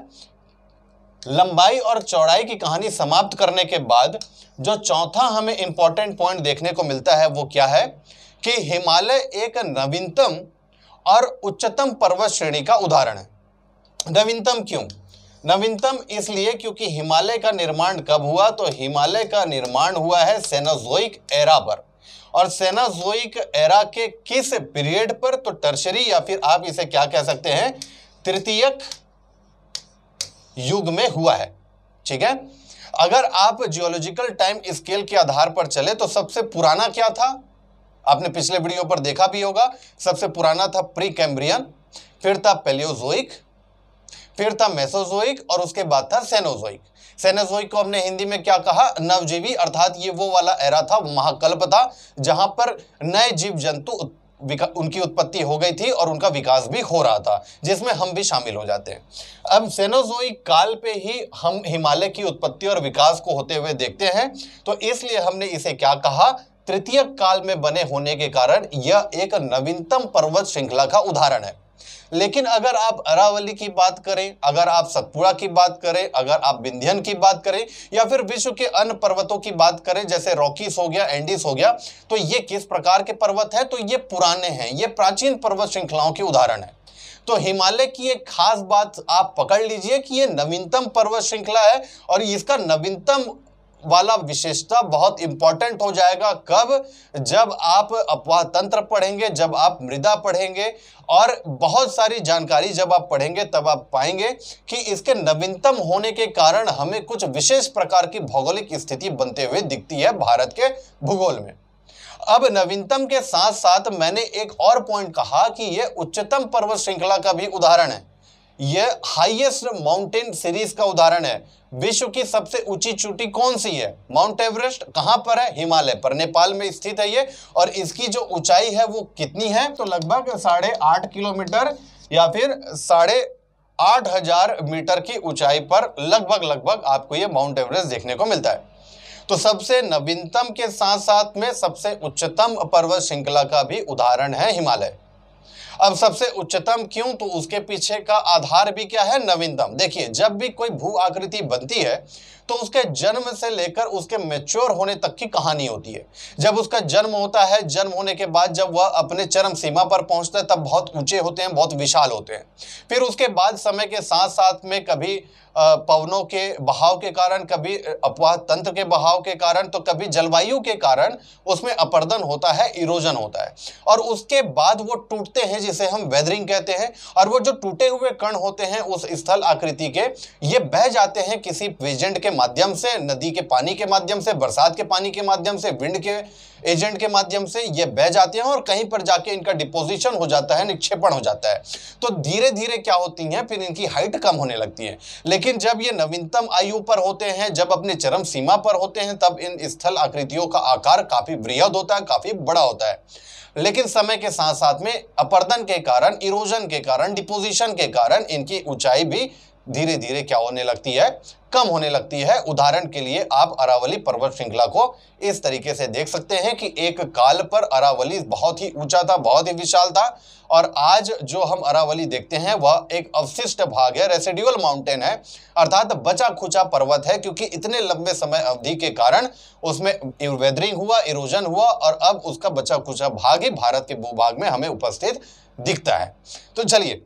लंबाई और चौड़ाई की कहानी समाप्त करने के बाद जो चौथा हमें इंपॉर्टेंट पॉइंट देखने को मिलता है वो क्या है कि हिमालय एक नवीनतम और उच्चतम पर्वत श्रेणी का उदाहरण है नवीनतम क्यों नवीनतम इसलिए क्योंकि हिमालय का निर्माण कब हुआ तो हिमालय का निर्माण हुआ है सेनाजोइक एरा पर और सेनाजोइक एरा के किस पीरियड पर तो टर्शरी या फिर आप इसे क्या कह सकते हैं तृतीयक युग में हुआ है ठीक है अगर आप जियोलॉजिकल टाइम स्केल के आधार पर चले तो सबसे पुराना क्या था आपने पिछले वीडियो पर देखा भी होगा सबसे पुराना था प्री कैम्ब्रियन फिर था पेलियोजोइक फिर था मेसोजोइक और उसके बाद था सेनोजोइक सेनोजोइक को हमने हिंदी में क्या कहा नवजीवी अर्थात ये वो वाला एरा था महाकल्प था जहां पर नए जीव जंतु उनकी उत्पत्ति हो गई थी और उनका विकास भी हो रहा था जिसमें हम भी शामिल हो जाते हैं अब सेनोजोइक काल पे ही हम हिमालय की उत्पत्ति और विकास को होते हुए देखते हैं तो इसलिए हमने इसे क्या कहा तृतीय काल में बने होने के कारण यह एक नवीनतम पर्वत श्रृंखला का उदाहरण है लेकिन अगर आप अरावली की बात करें अगर आप सतपुड़ा की बात करें अगर आप विंध्यन की बात करें या फिर विश्व के अन्य पर्वतों की बात करें जैसे रॉकीस हो गया एंडिस हो गया तो ये किस प्रकार के पर्वत है तो ये पुराने हैं ये प्राचीन पर्वत श्रृंखलाओं के उदाहरण है तो हिमालय की एक खास बात आप पकड़ लीजिए कि ये नवीनतम पर्वत श्रृंखला है और इसका नवीनतम वाला विशेषता बहुत इंपॉर्टेंट हो जाएगा कब जब आप अपवाह तंत्र पढ़ेंगे जब आप मृदा पढ़ेंगे और बहुत सारी जानकारी जब आप पढ़ेंगे तब आप पाएंगे कि इसके नवीनतम होने के कारण हमें कुछ विशेष प्रकार की भौगोलिक स्थिति बनते हुए दिखती है भारत के भूगोल में अब नवीनतम के साथ साथ मैंने एक और पॉइंट कहा कि यह उच्चतम पर्वत श्रृंखला का भी उदाहरण है यह हाईएस्ट माउंटेन सीरीज का उदाहरण है विश्व की सबसे ऊंची चोटी कौन सी है माउंट एवरेस्ट कहां पर है हिमालय पर नेपाल में स्थित है ये और इसकी जो ऊंचाई है वो कितनी है तो लगभग साढ़े आठ किलोमीटर या फिर साढ़े आठ हजार मीटर की ऊंचाई पर लगभग लगभग आपको ये माउंट एवरेस्ट देखने को मिलता है तो सबसे नवीनतम के साथ साथ में सबसे उच्चतम पर्वत श्रृंखला का भी उदाहरण है हिमालय अब सबसे उच्चतम क्यों तो उसके पीछे का आधार भी क्या है नवीनतम देखिए जब भी कोई भू आकृति बनती है तो उसके जन्म से लेकर उसके मेच्योर होने तक की कहानी होती है जब उसका जन्म होता है जन्म होने के बाद जब वह अपने चरम सीमा पर पहुंचता है तब बहुत ऊंचे होते हैं बहुत विशाल होते हैं फिर उसके बाद समय के साथ साथ में कभी पवनों के बहाव के कारण कभी अपवाह तंत्र के बहाव के कारण तो कभी जलवायु के कारण उसमें अपर्दन होता है इरोजन होता है और उसके बाद वो टूटते हैं जिसे हम वेदरिंग कहते हैं और वो जो टूटे हुए कण होते हैं उस स्थल आकृति के ये बह जाते हैं किसी वेजेंट के माध्यम से नदी के पानी के माध्यम से बरसात के पानी के माध्यम से विंड के एजेंट के माध्यम से ये बह जाते हैं और कहीं पर जाके इनका डिपोजिशन हो जाता है निक्षेपण हो जाता है तो धीरे धीरे क्या होती हैं फिर इनकी हाइट कम होने लगती है लेकिन जब ये नवीनतम आयु पर होते हैं जब अपने चरम सीमा पर होते हैं तब इन स्थल आकृतियों का आकार काफ़ी वृहद होता है काफ़ी बड़ा होता है लेकिन समय के साथ साथ में अपर्दन के कारण इरोजन के कारण डिपोजिशन के कारण इनकी ऊंचाई भी धीरे धीरे क्या होने लगती है कम होने लगती है उदाहरण के लिए आप अरावली पर्वत श्रृंखला को इस तरीके से देख सकते हैं कि एक काल पर अरावली बहुत ही ऊंचा था बहुत ही विशाल था और आज जो हम अरावली देखते हैं वह एक अवशिष्ट भाग है रेसिड्यूअल माउंटेन है अर्थात बचा खुचा पर्वत है क्योंकि इतने लंबे समय अवधि के कारण उसमें वेदरिंग हुआ इरोजन हुआ और अब उसका बचा खुचा भाग ही भारत के भूभाग में हमें उपस्थित दिखता है तो चलिए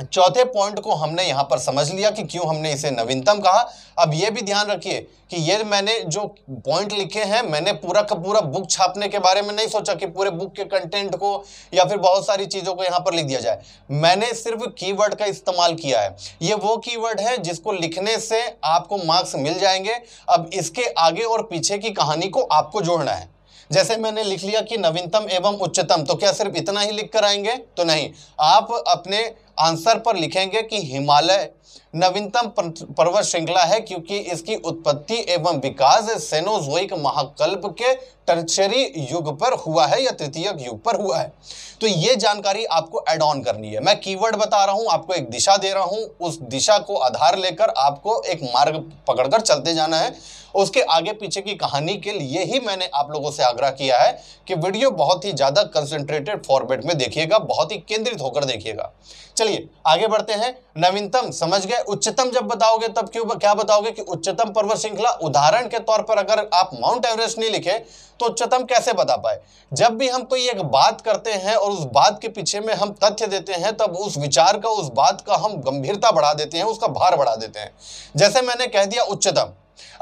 चौथे पॉइंट को हमने यहाँ पर समझ लिया कि क्यों हमने इसे नवीनतम कहा अब ये भी ध्यान रखिए कि ये मैंने जो पॉइंट लिखे हैं मैंने पूरा का पूरा बुक छापने के बारे में नहीं सोचा कि पूरे बुक के कंटेंट को या फिर बहुत सारी चीज़ों को यहाँ पर लिख दिया जाए मैंने सिर्फ कीवर्ड का इस्तेमाल किया है ये वो कीवर्ड है जिसको लिखने से आपको मार्क्स मिल जाएंगे अब इसके आगे और पीछे की कहानी को आपको जोड़ना है जैसे मैंने लिख लिया कि नवीनतम एवं उच्चतम तो क्या सिर्फ इतना ही लिख कर आएंगे तो नहीं आप अपने आंसर पर लिखेंगे कि हिमालय नवीनतम पर्वत श्रृंखला है क्योंकि इसकी उत्पत्ति एवं विकास सेनोजोइक महाकल्प के टर्चरी युग पर हुआ है या तृतीय युग पर हुआ है तो ये जानकारी आपको एड ऑन करनी है मैं कीवर्ड बता रहा हूँ आपको एक दिशा दे रहा हूँ उस दिशा को आधार लेकर आपको एक मार्ग पकड़कर चलते जाना है उसके आगे पीछे की कहानी के लिए ही मैंने आप लोगों से आग्रह किया है कि वीडियो बहुत ही ज़्यादा कंसेंट्रेटेड फॉर्मेट में देखिएगा बहुत ही केंद्रित होकर देखिएगा चलिए आगे बढ़ते हैं नवीनतम समझ गए उच्चतम जब बताओगे तब क्यों क्या बताओगे कि उच्चतम पर्वत श्रृंखला उदाहरण के तौर पर अगर आप माउंट एवरेस्ट नहीं लिखे तो उच्चतम कैसे बता पाए जब भी हम कोई एक बात करते हैं और उस बात के पीछे में हम तथ्य देते हैं तब उस विचार का उस बात का हम गंभीरता बढ़ा देते हैं उसका भार बढ़ा देते हैं जैसे मैंने कह दिया उच्चतम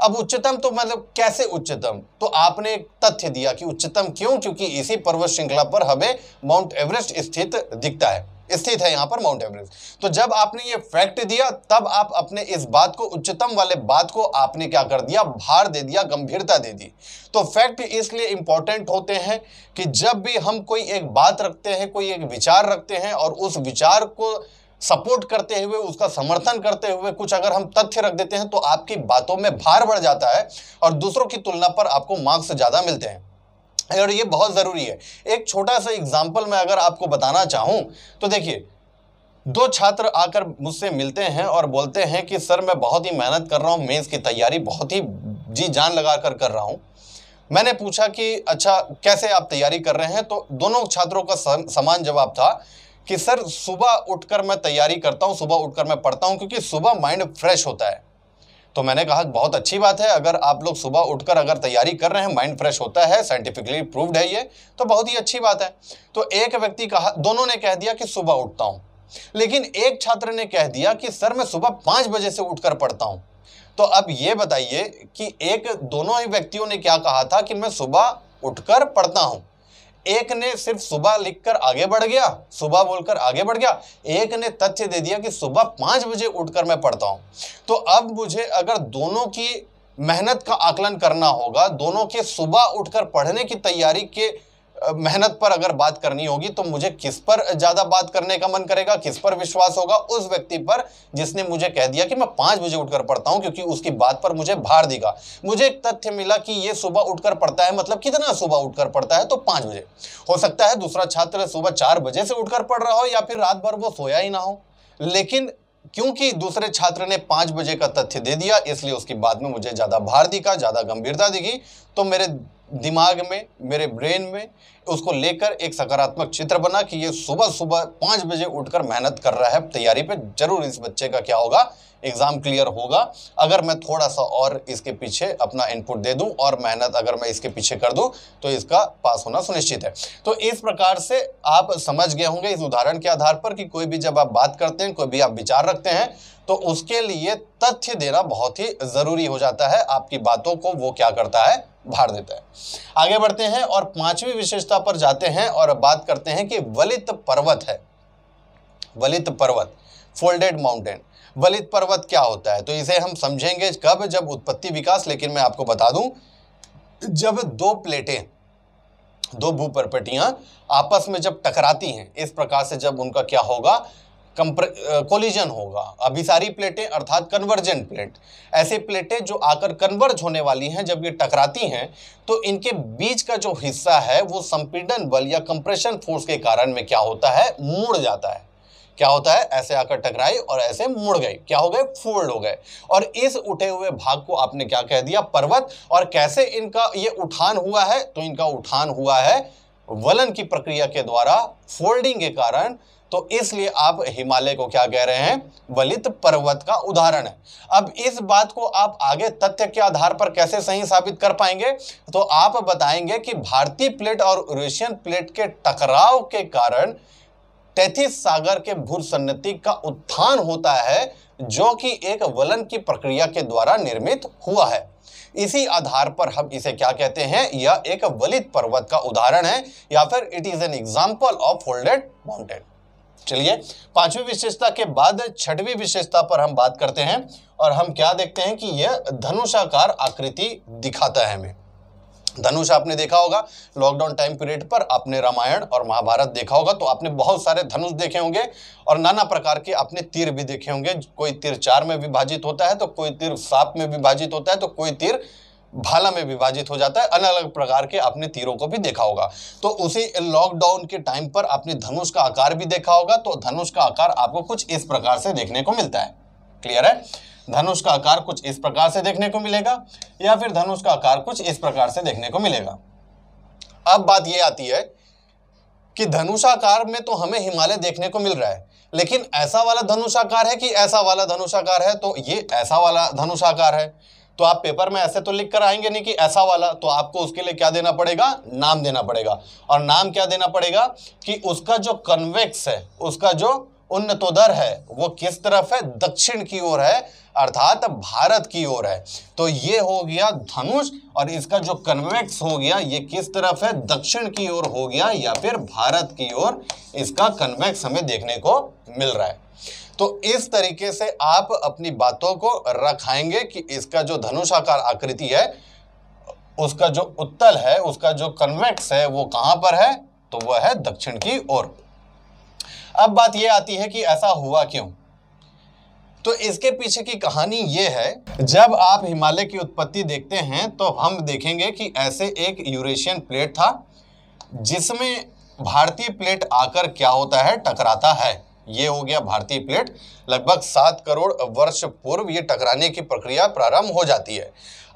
अब उच्चतम तो मतलब कैसे उच्चतम तो आपने एक तथ्य दिया कि उच्चतम क्यों क्योंकि इसी पर्वत श्रृंखला पर हमें माउंट एवरेस्ट स्थित दिखता है स्थित है यहाँ पर माउंट एवरेस्ट तो जब आपने ये फैक्ट दिया तब आप अपने इस बात को उच्चतम वाले बात को आपने क्या कर दिया भार दे दिया गंभीरता दे दी तो फैक्ट इसलिए इंपॉर्टेंट होते हैं कि जब भी हम कोई एक बात रखते हैं कोई एक विचार रखते हैं और उस विचार को सपोर्ट करते हुए उसका समर्थन करते हुए कुछ अगर हम तथ्य रख देते हैं तो आपकी बातों में भार बढ़ जाता है और दूसरों की तुलना पर आपको मार्क्स ज़्यादा मिलते हैं और ये बहुत ज़रूरी है एक छोटा सा एग्जाम्पल मैं अगर आपको बताना चाहूँ तो देखिए दो छात्र आकर मुझसे मिलते हैं और बोलते हैं कि सर मैं बहुत ही मेहनत कर रहा हूँ मेंस की तैयारी बहुत ही जी जान लगा कर कर रहा हूँ मैंने पूछा कि अच्छा कैसे आप तैयारी कर रहे हैं तो दोनों छात्रों का समान जवाब था कि सर सुबह उठकर मैं तैयारी करता हूँ सुबह उठकर मैं पढ़ता हूँ क्योंकि सुबह माइंड फ्रेश होता है तो मैंने कहा बहुत अच्छी बात है अगर आप लोग सुबह उठकर अगर तैयारी कर रहे हैं माइंड फ्रेश होता है साइंटिफिकली प्रूव्ड है ये तो बहुत ही अच्छी बात है तो एक व्यक्ति कहा दोनों ने कह दिया कि सुबह उठता हूँ लेकिन एक छात्र ने कह दिया कि सर मैं सुबह पाँच बजे से उठकर पढ़ता हूँ तो अब ये बताइए कि एक दोनों ही व्यक्तियों ने क्या कहा था कि मैं सुबह उठकर पढ़ता हूँ एक ने सिर्फ सुबह लिखकर आगे बढ़ गया सुबह बोलकर आगे बढ़ गया एक ने तथ्य दे दिया कि सुबह पाँच बजे उठकर मैं पढ़ता हूँ तो अब मुझे अगर दोनों की मेहनत का आकलन करना होगा दोनों के सुबह उठकर पढ़ने की तैयारी के मेहनत पर अगर बात करनी होगी तो मुझे किस पर ज़्यादा बात करने का मन करेगा किस पर विश्वास होगा उस व्यक्ति पर जिसने मुझे कह दिया कि मैं पांच बजे उठकर पढ़ता हूँ क्योंकि उसकी बात पर मुझे भार दिखा मुझे एक तथ्य मिला कि ये सुबह उठकर पढ़ता है मतलब कितना सुबह उठकर पढ़ता है तो पांच बजे हो सकता है दूसरा छात्र सुबह चार बजे से उठकर पढ़ रहा हो या फिर रात भर वो सोया ही ना हो लेकिन क्योंकि दूसरे छात्र ने पांच बजे का तथ्य दे दिया इसलिए उसकी बात में मुझे ज़्यादा भार दिखा ज़्यादा गंभीरता दिखी तो मेरे दिमाग में मेरे ब्रेन में उसको लेकर एक सकारात्मक चित्र बना कि ये सुबह सुबह पाँच बजे उठकर मेहनत कर रहा है तैयारी पे जरूर इस बच्चे का क्या होगा एग्ज़ाम क्लियर होगा अगर मैं थोड़ा सा और इसके पीछे अपना इनपुट दे दूं और मेहनत अगर मैं इसके पीछे कर दूं तो इसका पास होना सुनिश्चित है तो इस प्रकार से आप समझ गए होंगे इस उदाहरण के आधार पर कि कोई भी जब आप बात करते हैं कोई भी आप विचार रखते हैं तो उसके लिए तथ्य देना बहुत ही ज़रूरी हो जाता है आपकी बातों को वो क्या करता है भार देता है आगे बढ़ते हैं और पांचवी विशेषता पर जाते हैं और बात करते हैं कि वलित पर्वत है वलित पर्वत फोल्डेड माउंटेन वलित पर्वत क्या होता है तो इसे हम समझेंगे कब जब उत्पत्ति विकास लेकिन मैं आपको बता दूं जब दो प्लेटें दो भूपरपटियां आपस में जब टकराती हैं इस प्रकार से जब उनका क्या होगा कोलिजन होगा अभी सारी प्लेटें अर्थात कन्वर्जेंट प्लेट ऐसे प्लेटें जो आकर कन्वर्ज होने वाली हैं जब ये टकराती हैं तो इनके बीच का जो हिस्सा है वो संपीडन बल या कंप्रेशन फोर्स के कारण में क्या होता है मुड़ जाता है क्या होता है ऐसे आकर टकराई और ऐसे मुड़ गई क्या हो गए फोल्ड हो गए और इस उठे हुए भाग को आपने क्या कह दिया पर्वत और कैसे इनका ये उठान हुआ है तो इनका उठान हुआ है वलन की प्रक्रिया के द्वारा फोल्डिंग के कारण तो इसलिए आप हिमालय को क्या कह रहे हैं वलित पर्वत का उदाहरण है अब इस बात को आप आगे तथ्य के आधार पर कैसे सही साबित कर पाएंगे तो आप बताएंगे कि भारतीय प्लेट और यूरेशियन प्लेट के टकराव के कारण तैतीस सागर के भूसन्नति का उत्थान होता है जो कि एक वलन की प्रक्रिया के द्वारा निर्मित हुआ है इसी आधार पर हम इसे क्या कहते हैं यह एक वलित पर्वत का उदाहरण है या फिर it is an example of folded mountain चलिए पांचवी विशेषता के बाद छठवीं विशेषता पर हम बात करते हैं और हम क्या देखते हैं कि यह धनुषाकार आकृति दिखाता है हमें धनुष आपने देखा होगा लॉकडाउन टाइम पीरियड पर आपने रामायण और महाभारत देखा होगा तो आपने बहुत सारे धनुष देखे होंगे और नाना प्रकार के आपने तीर भी देखे होंगे कोई तीर चार में विभाजित होता है तो कोई तीर सात में विभाजित होता है तो कोई तीर भाला में विभाजित हो जाता है अलग अलग प्रकार के आपने तीरों को भी देखा होगा तो उसी लॉकडाउन के टाइम पर आपने धनुष का आकार भी देखा होगा तो धनुष का आकार आपको कुछ इस प्रकार से देखने को मिलता है क्लियर है धनुष का आकार कुछ इस प्रकार से देखने को मिलेगा या फिर धनुष का आकार कुछ इस प्रकार से देखने को मिलेगा अब बात यह आती है कि धनुषाकार में तो हमें हिमालय देखने को मिल रहा है लेकिन ऐसा वाला धनुषाकार है कि ऐसा वाला धनुषाकार है तो ये ऐसा वाला धनुषाकार है तो आप पेपर में ऐसे तो लिख कर आएंगे नहीं कि ऐसा वाला तो आपको उसके लिए क्या देना पड़ेगा नाम देना पड़ेगा और नाम क्या देना पड़ेगा कि उसका जो कन्वेक्स है उसका जो उन्नतोदर है वो किस तरफ है दक्षिण की ओर है अर्थात भारत की ओर है तो ये हो गया धनुष और इसका जो कन्वेक्स हो गया ये किस तरफ है दक्षिण की ओर हो गया या फिर भारत की ओर इसका कन्वेक्स हमें देखने को मिल रहा है तो इस तरीके से आप अपनी बातों को रखाएंगे कि इसका जो धनुषाकार आकृति है उसका जो उत्तल है उसका जो कन्वेक्स है वो कहाँ पर है तो वह है दक्षिण की ओर अब बात यह आती है कि ऐसा हुआ क्यों तो इसके पीछे की कहानी यह है जब आप हिमालय की उत्पत्ति देखते हैं तो हम देखेंगे कि ऐसे एक यूरेशियन प्लेट था जिसमें भारतीय प्लेट आकर क्या होता है टकराता है ये हो गया भारतीय प्लेट लगभग सात करोड़ वर्ष पूर्व ये टकराने की प्रक्रिया प्रारंभ हो जाती है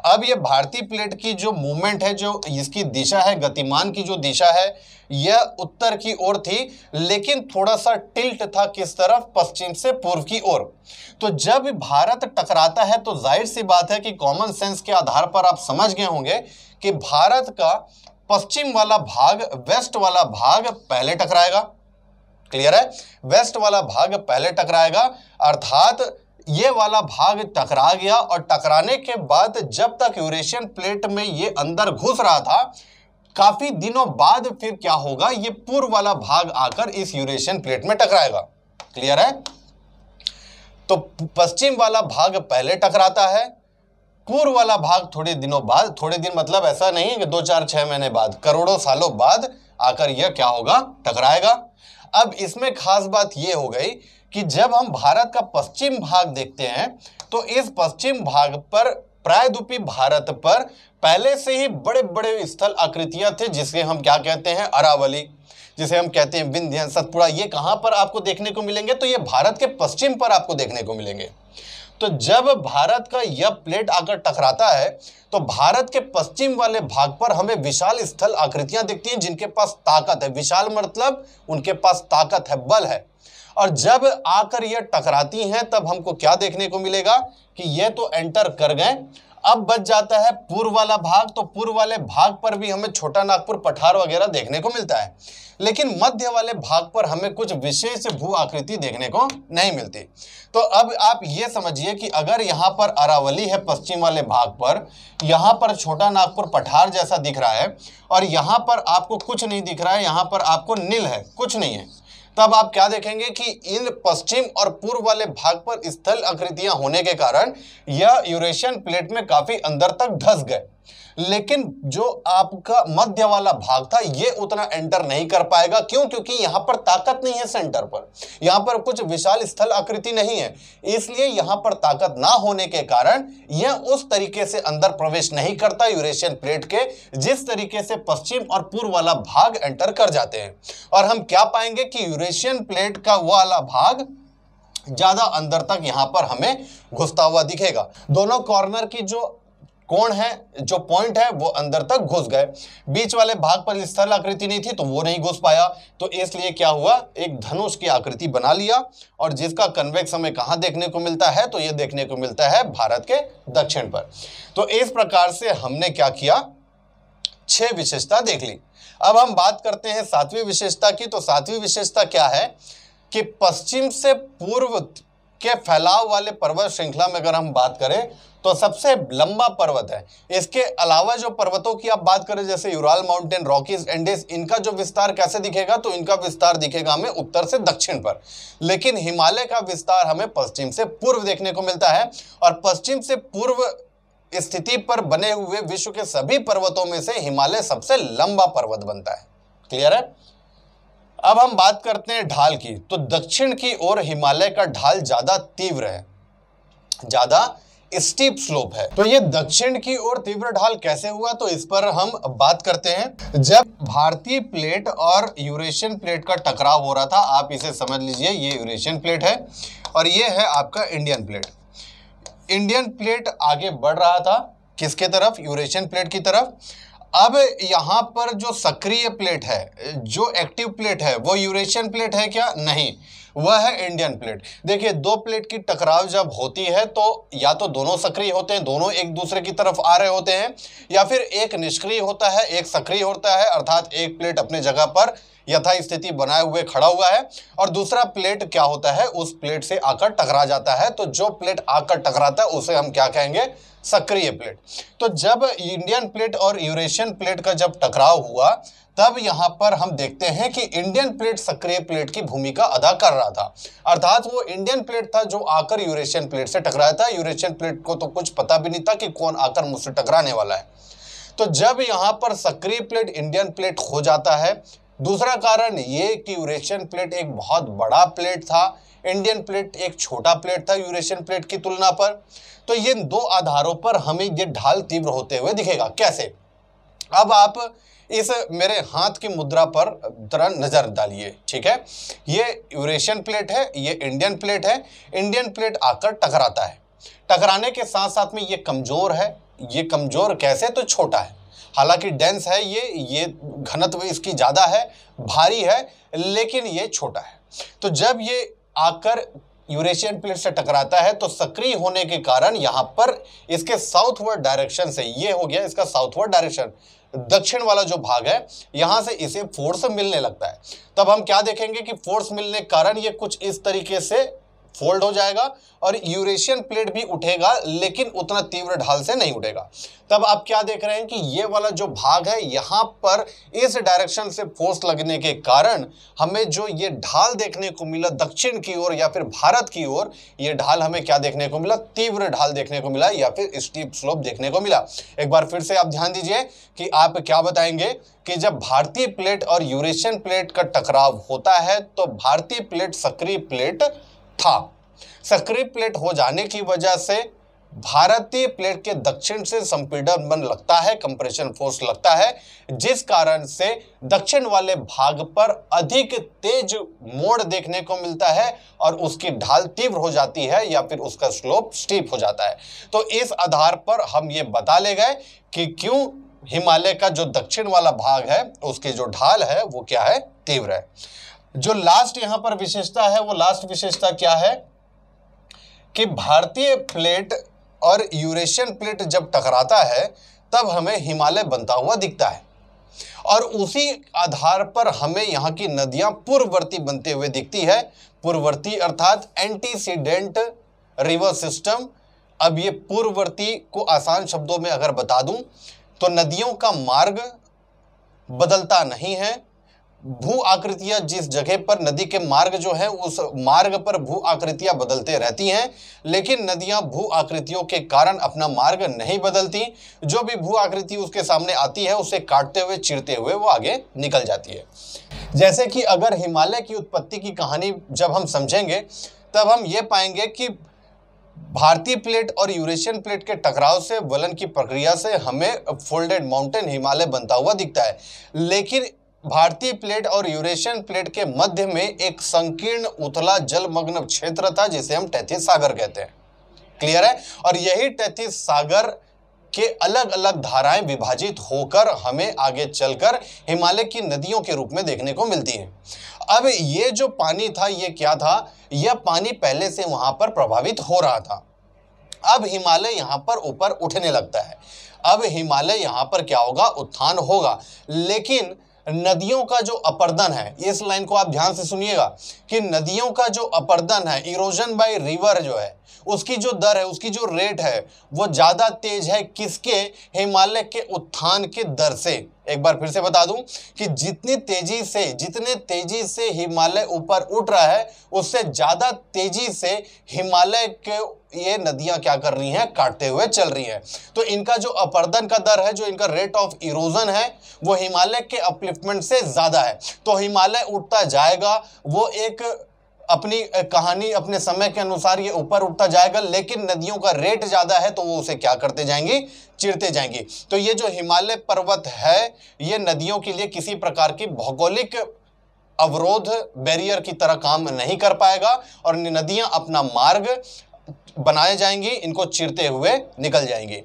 अब ये भारतीय प्लेट की जो मूवमेंट है जो इसकी दिशा है गतिमान की जो दिशा है यह उत्तर की ओर थी लेकिन थोड़ा सा टिल्ट था किस तरफ पश्चिम से पूर्व की ओर तो जब भारत टकराता है तो जाहिर सी बात है कि कॉमन सेंस के आधार पर आप समझ गए होंगे कि भारत का पश्चिम वाला भाग वेस्ट वाला भाग पहले टकराएगा क्लियर है वेस्ट वाला भाग पहले टकराएगा अर्थात ये वाला भाग टकरा गया और टकराने के बाद जब तक यूरेशियन प्लेट में ये अंदर घुस रहा था काफी दिनों बाद फिर क्या होगा ये पूर्व वाला भाग आकर इस यूरेशियन प्लेट में टकराएगा क्लियर है तो पश्चिम वाला भाग पहले टकराता है पूर्व वाला भाग थोड़े दिनों बाद थोड़े दिन मतलब ऐसा नहीं है कि दो चार छह महीने बाद करोड़ों सालों बाद आकर यह क्या होगा टकराएगा अब इसमें खास बात यह हो गई कि जब हम भारत का पश्चिम भाग देखते हैं तो इस पश्चिम भाग पर प्रायद्वीपी भारत पर पहले से ही बड़े बड़े स्थल आकृतियां थे जिसे हम क्या कहते हैं अरावली जिसे हम कहते हैं विंध्य सतपुड़ा ये कहाँ पर आपको देखने को मिलेंगे तो ये भारत के पश्चिम पर आपको देखने को मिलेंगे तो जब भारत का यह प्लेट आकर टकराता है तो भारत के पश्चिम वाले भाग पर हमें विशाल स्थल आकृतियां दिखती हैं जिनके पास ताकत है विशाल मतलब उनके पास ताकत है बल है और जब आकर यह टकराती हैं तब हमको क्या देखने को मिलेगा कि यह तो एंटर कर गए अब बच जाता है पूर्व वाला भाग तो पूर्व वाले भाग पर भी हमें छोटा नागपुर पठार वगैरह देखने को मिलता है लेकिन मध्य वाले भाग पर हमें कुछ विशेष भू आकृति देखने को नहीं मिलती तो अब आप ये समझिए कि अगर यहाँ पर अरावली है पश्चिम वाले भाग पर यहाँ पर छोटा नागपुर पठार जैसा दिख रहा है और यहाँ पर आपको कुछ नहीं दिख रहा है यहाँ पर आपको नील है कुछ नहीं है तब आप क्या देखेंगे कि इन पश्चिम और पूर्व वाले भाग पर स्थल आकृतियां होने के कारण यह यूरेशियन प्लेट में काफी अंदर तक धस गए लेकिन जो आपका मध्य वाला भाग था ये उतना एंटर नहीं कर पाएगा क्यों क्योंकि यहां पर ताकत नहीं है सेंटर पर यहां पर कुछ विशाल स्थल आकृति नहीं है इसलिए यहां पर ताकत ना होने के कारण यह उस तरीके से अंदर प्रवेश नहीं करता यूरेशियन प्लेट के जिस तरीके से पश्चिम और पूर्व वाला भाग एंटर कर जाते हैं और हम क्या पाएंगे कि यूरेशियन प्लेट का वाला भाग ज़्यादा अंदर तक यहां पर हमें घुसता हुआ दिखेगा दोनों कॉर्नर की जो कौन है जो पॉइंट है वो अंदर तक घुस गए बीच वाले भाग पर स्थल आकृति नहीं थी तो वो नहीं घुस पाया तो इसलिए क्या हुआ एक धनुष की आकृति बना लिया और जिसका कन्वेक्स हमें कहाँ देखने को मिलता है तो ये देखने को मिलता है भारत के दक्षिण पर तो इस प्रकार से हमने क्या किया छह विशेषता देख ली अब हम बात करते हैं सातवीं विशेषता की तो सातवीं विशेषता क्या है कि पश्चिम से पूर्व के फैलाव वाले पर्वत श्रृंखला में अगर हम बात करें तो सबसे लंबा पर्वत है इसके अलावा जो पर्वतों की आप बात करें जैसे यूराल माउंटेन रॉकीज एंडेस इनका जो विस्तार कैसे दिखेगा तो इनका विस्तार दिखेगा हमें उत्तर से दक्षिण पर लेकिन हिमालय का विस्तार हमें पश्चिम से पूर्व देखने को मिलता है और पश्चिम से पूर्व स्थिति पर बने हुए विश्व के सभी पर्वतों में से हिमालय सबसे लंबा पर्वत बनता है क्लियर है अब हम बात करते हैं ढाल की तो दक्षिण की ओर हिमालय का ढाल ज़्यादा तीव्र है ज़्यादा स्टीप स्लोप है तो ये दक्षिण की ओर तीव्र ढाल कैसे हुआ तो इस पर हम बात करते हैं जब भारतीय प्लेट और यूरेशियन प्लेट का टकराव हो रहा था आप इसे समझ लीजिए ये यूरेशियन प्लेट है और ये है आपका इंडियन प्लेट इंडियन प्लेट आगे बढ़ रहा था किसके तरफ यूरेशियन प्लेट की तरफ अब यहाँ पर जो सक्रिय प्लेट है जो एक्टिव प्लेट है वो यूरेशियन प्लेट है क्या नहीं वह है इंडियन प्लेट देखिए दो प्लेट की टकराव जब होती है तो या तो दोनों सक्रिय होते हैं दोनों एक दूसरे की तरफ आ रहे होते हैं या फिर एक निष्क्रिय होता है एक सक्रिय होता है अर्थात एक प्लेट अपने जगह पर यथास्थिति बनाए हुए खड़ा हुआ है और दूसरा प्लेट क्या होता है उस प्लेट से आकर टकरा जाता है तो जो प्लेट आकर टकराता है उसे हम क्या कहेंगे सक्रिय प्लेट तो जब इंडियन प्लेट और यूरेशियन प्लेट का जब टकराव हुआ तब यहाँ पर हम देखते हैं कि इंडियन प्लेट सक्रिय प्लेट की भूमिका अदा कर रहा था अर्थात वो इंडियन प्लेट था जो आकर यूरेशियन प्लेट से टकराया था यूरेशियन प्लेट को तो कुछ पता भी नहीं था कि कौन आकर मुझसे टकराने वाला है तो जब यहाँ पर सक्रिय प्लेट इंडियन प्लेट खो जाता है दूसरा कारण ये कि यूरेशियन प्लेट एक बहुत बड़ा प्लेट था इंडियन प्लेट एक छोटा प्लेट था यूरेशियन प्लेट की तुलना पर तो ये दो आधारों पर हमें ये ढाल तीव्र होते हुए दिखेगा कैसे अब आप इस मेरे हाथ की मुद्रा पर जरा नज़र डालिए ठीक है ये यूरेशियन प्लेट है ये इंडियन प्लेट है इंडियन प्लेट आकर टकराता है टकराने के साथ साथ में ये कमज़ोर है ये कमज़ोर कैसे तो छोटा है हालांकि डेंस है ये ये घनत्व इसकी ज़्यादा है भारी है लेकिन ये छोटा है तो जब ये आकर यूरेशियन प्लेट से टकराता है तो सक्रिय होने के कारण यहाँ पर इसके साउथवर्ड डायरेक्शन से ये हो गया इसका साउथवर्ड डायरेक्शन दक्षिण वाला जो भाग है यहां से इसे फोर्स मिलने लगता है तब हम क्या देखेंगे कि फोर्स मिलने के कारण ये कुछ इस तरीके से फोल्ड हो जाएगा और यूरेशियन प्लेट भी उठेगा लेकिन उतना तीव्र ढाल से नहीं उठेगा तब आप क्या देख रहे हैं कि ये वाला जो भाग है यहाँ पर इस डायरेक्शन से फोर्स लगने के कारण हमें जो ये ढाल देखने को मिला दक्षिण की ओर या फिर भारत की ओर ये ढाल हमें क्या देखने को मिला तीव्र ढाल देखने को मिला या फिर स्टीप स्लोप देखने को मिला एक बार फिर से आप ध्यान दीजिए कि आप क्या बताएंगे कि जब भारतीय प्लेट और यूरेशियन प्लेट का टकराव होता है तो भारतीय प्लेट सक्रिय प्लेट था सक्रिय प्लेट हो जाने की वजह से भारतीय प्लेट के दक्षिण से संपीड़न बन लगता है कंप्रेशन फोर्स लगता है जिस कारण से दक्षिण वाले भाग पर अधिक तेज मोड़ देखने को मिलता है और उसकी ढाल तीव्र हो जाती है या फिर उसका स्लोप स्टीप हो जाता है तो इस आधार पर हम ये बता ले गए कि क्यों हिमालय का जो दक्षिण वाला भाग है उसकी जो ढाल है वो क्या है तीव्र है जो लास्ट यहां पर विशेषता है वो लास्ट विशेषता क्या है कि भारतीय प्लेट और यूरेशियन प्लेट जब टकराता है तब हमें हिमालय बनता हुआ दिखता है और उसी आधार पर हमें यहाँ की नदियां पूर्ववर्ती बनते हुए दिखती है पूर्ववर्ती अर्थात एंटीसीडेंट रिवर सिस्टम अब ये पूर्ववर्ती को आसान शब्दों में अगर बता दूं तो नदियों का मार्ग बदलता नहीं है भू आकृतियां जिस जगह पर नदी के मार्ग जो है उस मार्ग पर भू आकृतियां बदलते रहती हैं लेकिन नदियां भू आकृतियों के कारण अपना मार्ग नहीं बदलती जो भी भू आकृति उसके सामने आती है उसे काटते हुए चिरते हुए वो आगे निकल जाती है जैसे कि अगर हिमालय की उत्पत्ति की कहानी जब हम समझेंगे तब हम ये पाएंगे कि भारतीय प्लेट और यूरेशियन प्लेट के टकराव से वलन की प्रक्रिया से हमें फोल्डेड माउंटेन हिमालय बनता हुआ दिखता है लेकिन भारतीय प्लेट और यूरेशियन प्लेट के मध्य में एक संकीर्ण उथला जलमग्न क्षेत्र था जिसे हम टैथिस सागर कहते हैं क्लियर है और यही टैथिस सागर के अलग अलग धाराएं विभाजित होकर हमें आगे चलकर हिमालय की नदियों के रूप में देखने को मिलती हैं अब ये जो पानी था ये क्या था यह पानी पहले से वहां पर प्रभावित हो रहा था अब हिमालय यहाँ पर ऊपर उठने लगता है अब हिमालय यहाँ पर क्या होगा उत्थान होगा लेकिन नदियों का जो अपर्दन है इस लाइन को आप ध्यान से सुनिएगा कि नदियों का जो अपर्दन है इरोजन बाय रिवर जो है उसकी जो दर है उसकी जो रेट है वो ज़्यादा तेज है किसके हिमालय के उत्थान के दर से एक बार फिर से बता दूं कि जितनी तेजी से जितने तेजी से हिमालय ऊपर उठ रहा है उससे ज़्यादा तेजी से हिमालय के ये नदियां क्या कर रही हैं काटते हुए चल रही हैं तो इनका जो अपर्दन का दर है जो इनका रेट ऑफ इरोजन है वो हिमालय के अपलिफ्टमेंट से ज़्यादा है तो हिमालय उठता जाएगा वो एक अपनी कहानी अपने समय के अनुसार ये ऊपर उठता जाएगा लेकिन नदियों का रेट ज़्यादा है तो वो उसे क्या करते जाएंगी चिरते जाएंगी तो ये जो हिमालय पर्वत है ये नदियों के लिए किसी प्रकार की भौगोलिक अवरोध बैरियर की तरह काम नहीं कर पाएगा और नदियां अपना मार्ग बनाए जाएंगी इनको चिरते हुए निकल जाएंगी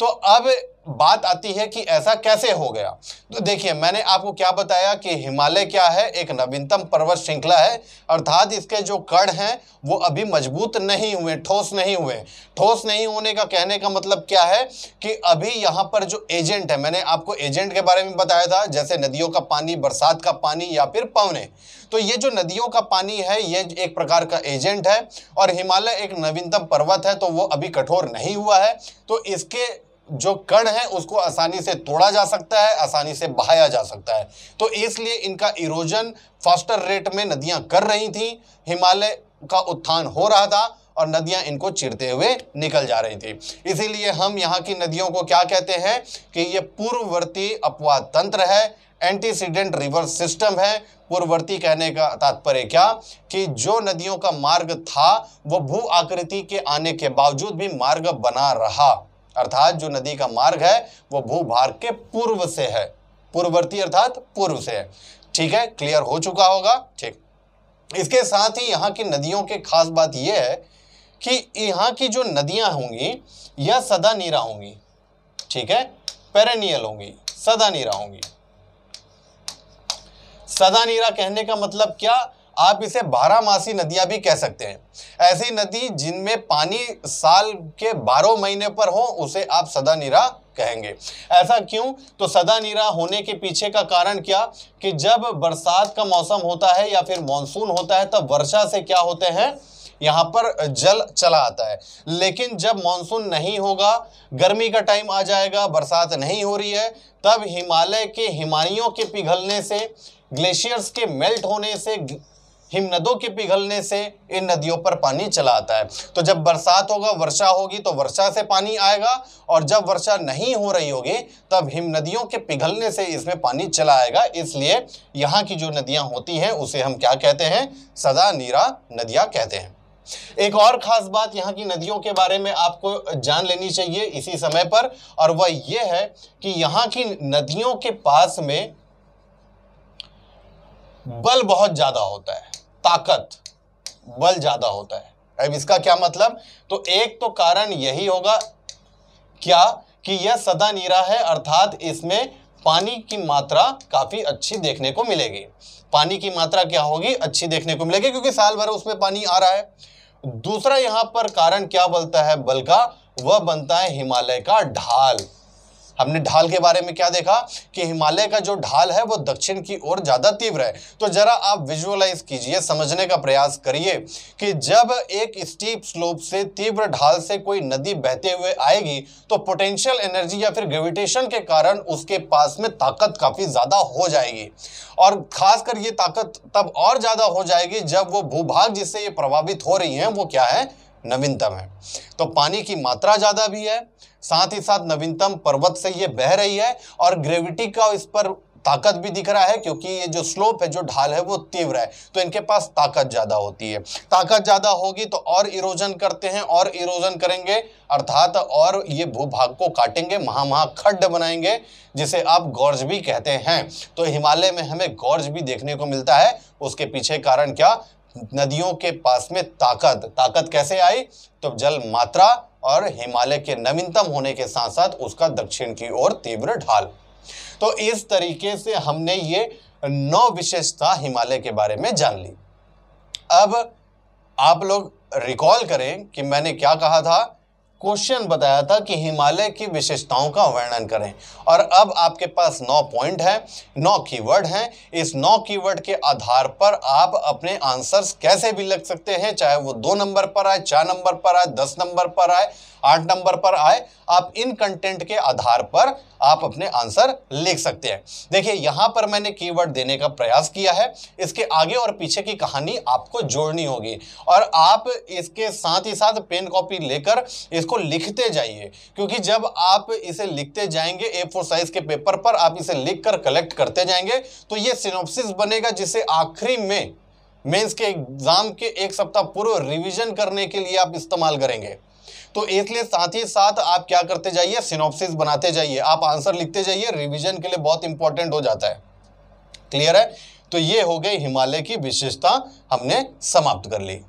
तो अब बात आती है कि ऐसा कैसे हो गया तो देखिए मैंने आपको क्या बताया कि हिमालय क्या है एक नवीनतम पर्वत श्रृंखला है अर्थात इसके जो कड़ हैं वो अभी मजबूत नहीं हुए ठोस नहीं हुए ठोस नहीं होने का कहने का मतलब क्या है कि अभी यहाँ पर जो एजेंट है मैंने आपको एजेंट के बारे में बताया था जैसे नदियों का पानी बरसात का पानी या फिर पवने तो ये जो नदियों का पानी है ये एक प्रकार का एजेंट है और हिमालय एक नवीनतम पर्वत है तो वो अभी कठोर नहीं हुआ है तो इसके जो कण है उसको आसानी से तोड़ा जा सकता है आसानी से बहाया जा सकता है तो इसलिए इनका इरोजन फास्टर रेट में नदियां कर रही थी हिमालय का उत्थान हो रहा था और नदियां इनको चिरते हुए निकल जा रही थी इसीलिए हम यहाँ की नदियों को क्या कहते हैं कि ये पूर्ववर्ती अपवाद तंत्र है एंटीसीडेंट रिवर सिस्टम है पूर्ववर्ती कहने का तात्पर्य क्या कि जो नदियों का मार्ग था वो भू आकृति के आने के बावजूद भी मार्ग बना रहा अर्थात जो नदी का मार्ग है वो भूभाग के पूर्व से है पूर्ववर्ती अर्थात पूर्व से है ठीक है क्लियर हो चुका होगा ठीक इसके साथ ही यहाँ की नदियों के खास बात यह है कि यहाँ की जो नदियाँ होंगी यह सदा नीरा होंगी ठीक है पेरेनियल होंगी सदा नीरा होंगी सदा नीरा कहने का मतलब क्या आप इसे बारहमासी नदियां भी कह सकते हैं ऐसी नदी जिनमें पानी साल के बारह महीने पर हो उसे आप सदा निरा कहेंगे ऐसा क्यों तो सदा निरा होने के पीछे का कारण क्या कि जब बरसात का मौसम होता है या फिर मानसून होता है तब वर्षा से क्या होते हैं यहाँ पर जल चला आता है लेकिन जब मानसून नहीं होगा गर्मी का टाइम आ जाएगा बरसात नहीं हो रही है तब हिमालय के हिमालयों के पिघलने से ग्लेशियर्स के मेल्ट होने से हिमनदों के पिघलने से इन नदियों पर पानी चला आता है तो जब बरसात होगा वर्षा होगी तो वर्षा से पानी आएगा और जब वर्षा नहीं हो रही होगी तब हिम नदियों के पिघलने से इसमें पानी चला आएगा इसलिए यहाँ की जो नदियाँ होती हैं उसे हम क्या कहते हैं सदा नीरा नदियाँ कहते हैं एक और खास बात यहाँ की नदियों के बारे में आपको जान लेनी चाहिए इसी समय पर और वह यह है कि यहाँ की नदियों के पास में बल बहुत ज़्यादा होता है ताकत बल ज्यादा होता है अब इसका क्या मतलब तो एक तो कारण यही होगा क्या कि यह सदा नीरा है अर्थात इसमें पानी की मात्रा काफ़ी अच्छी देखने को मिलेगी पानी की मात्रा क्या होगी अच्छी देखने को मिलेगी क्योंकि साल भर उसमें पानी आ रहा है दूसरा यहां पर कारण क्या बनता है बल का वह बनता है हिमालय का ढाल हमने ढाल के बारे में क्या देखा कि हिमालय का जो ढाल है वो दक्षिण की ओर ज़्यादा तीव्र है तो ज़रा आप विजुअलाइज कीजिए समझने का प्रयास करिए कि जब एक स्टीप स्लोप से तीव्र ढाल से कोई नदी बहते हुए आएगी तो पोटेंशियल एनर्जी या फिर ग्रेविटेशन के कारण उसके पास में ताकत काफ़ी ज़्यादा हो जाएगी और खासकर ये ताकत तब और ज़्यादा हो जाएगी जब वो भूभाग जिससे ये प्रभावित हो रही हैं वो क्या है नवीनतम है तो पानी की मात्रा ज़्यादा भी है साथ ही साथ नवीनतम पर्वत से ये बह रही है और ग्रेविटी का इस पर ताकत भी दिख रहा है क्योंकि ये जो स्लोप है जो ढाल है वो तीव्र है तो इनके पास ताकत ज़्यादा होती है ताकत ज़्यादा होगी तो और इरोजन करते हैं और इरोजन करेंगे अर्थात और ये भूभाग को काटेंगे महा महा खड्ड बनाएंगे जिसे आप गौरज भी कहते हैं तो हिमालय में हमें गौरज भी देखने को मिलता है उसके पीछे कारण क्या नदियों के पास में ताकत ताकत कैसे आई तो जल मात्रा और हिमालय के नवीनतम होने के साथ साथ उसका दक्षिण की ओर तीव्र ढाल तो इस तरीके से हमने ये नौ विशेषता हिमालय के बारे में जान ली अब आप लोग रिकॉल करें कि मैंने क्या कहा था क्वेश्चन बताया था कि हिमालय की विशेषताओं का वर्णन करें और अब आपके पास नौ पॉइंट है नौ कीवर्ड हैं इस नौ कीवर्ड के आधार पर आप अपने आंसर्स कैसे भी लग सकते हैं चाहे वो दो नंबर पर आए चार नंबर पर आए दस नंबर पर आए आठ नंबर पर आए आप इन कंटेंट के आधार पर आप अपने आंसर लिख सकते हैं देखिए यहाँ पर मैंने कीवर्ड देने का प्रयास किया है इसके आगे और पीछे की कहानी आपको जोड़नी होगी और आप इसके साथ ही साथ पेन कॉपी लेकर इसको लिखते जाइए क्योंकि जब आप इसे लिखते जाएंगे ए फोर साइज के पेपर पर आप इसे लिख कर कलेक्ट करते जाएंगे तो ये सिनोप्सिस बनेगा जिसे आखिरी में मेंस के एग्ज़ाम के एक सप्ताह पूर्व रिवीजन करने के लिए आप इस्तेमाल करेंगे तो इसलिए साथ ही साथ आप क्या करते जाइए सिनोप्सिस बनाते जाइए आप आंसर लिखते जाइए रिविजन के लिए बहुत इंपॉर्टेंट हो जाता है क्लियर है तो ये हो गई हिमालय की विशेषता हमने समाप्त कर ली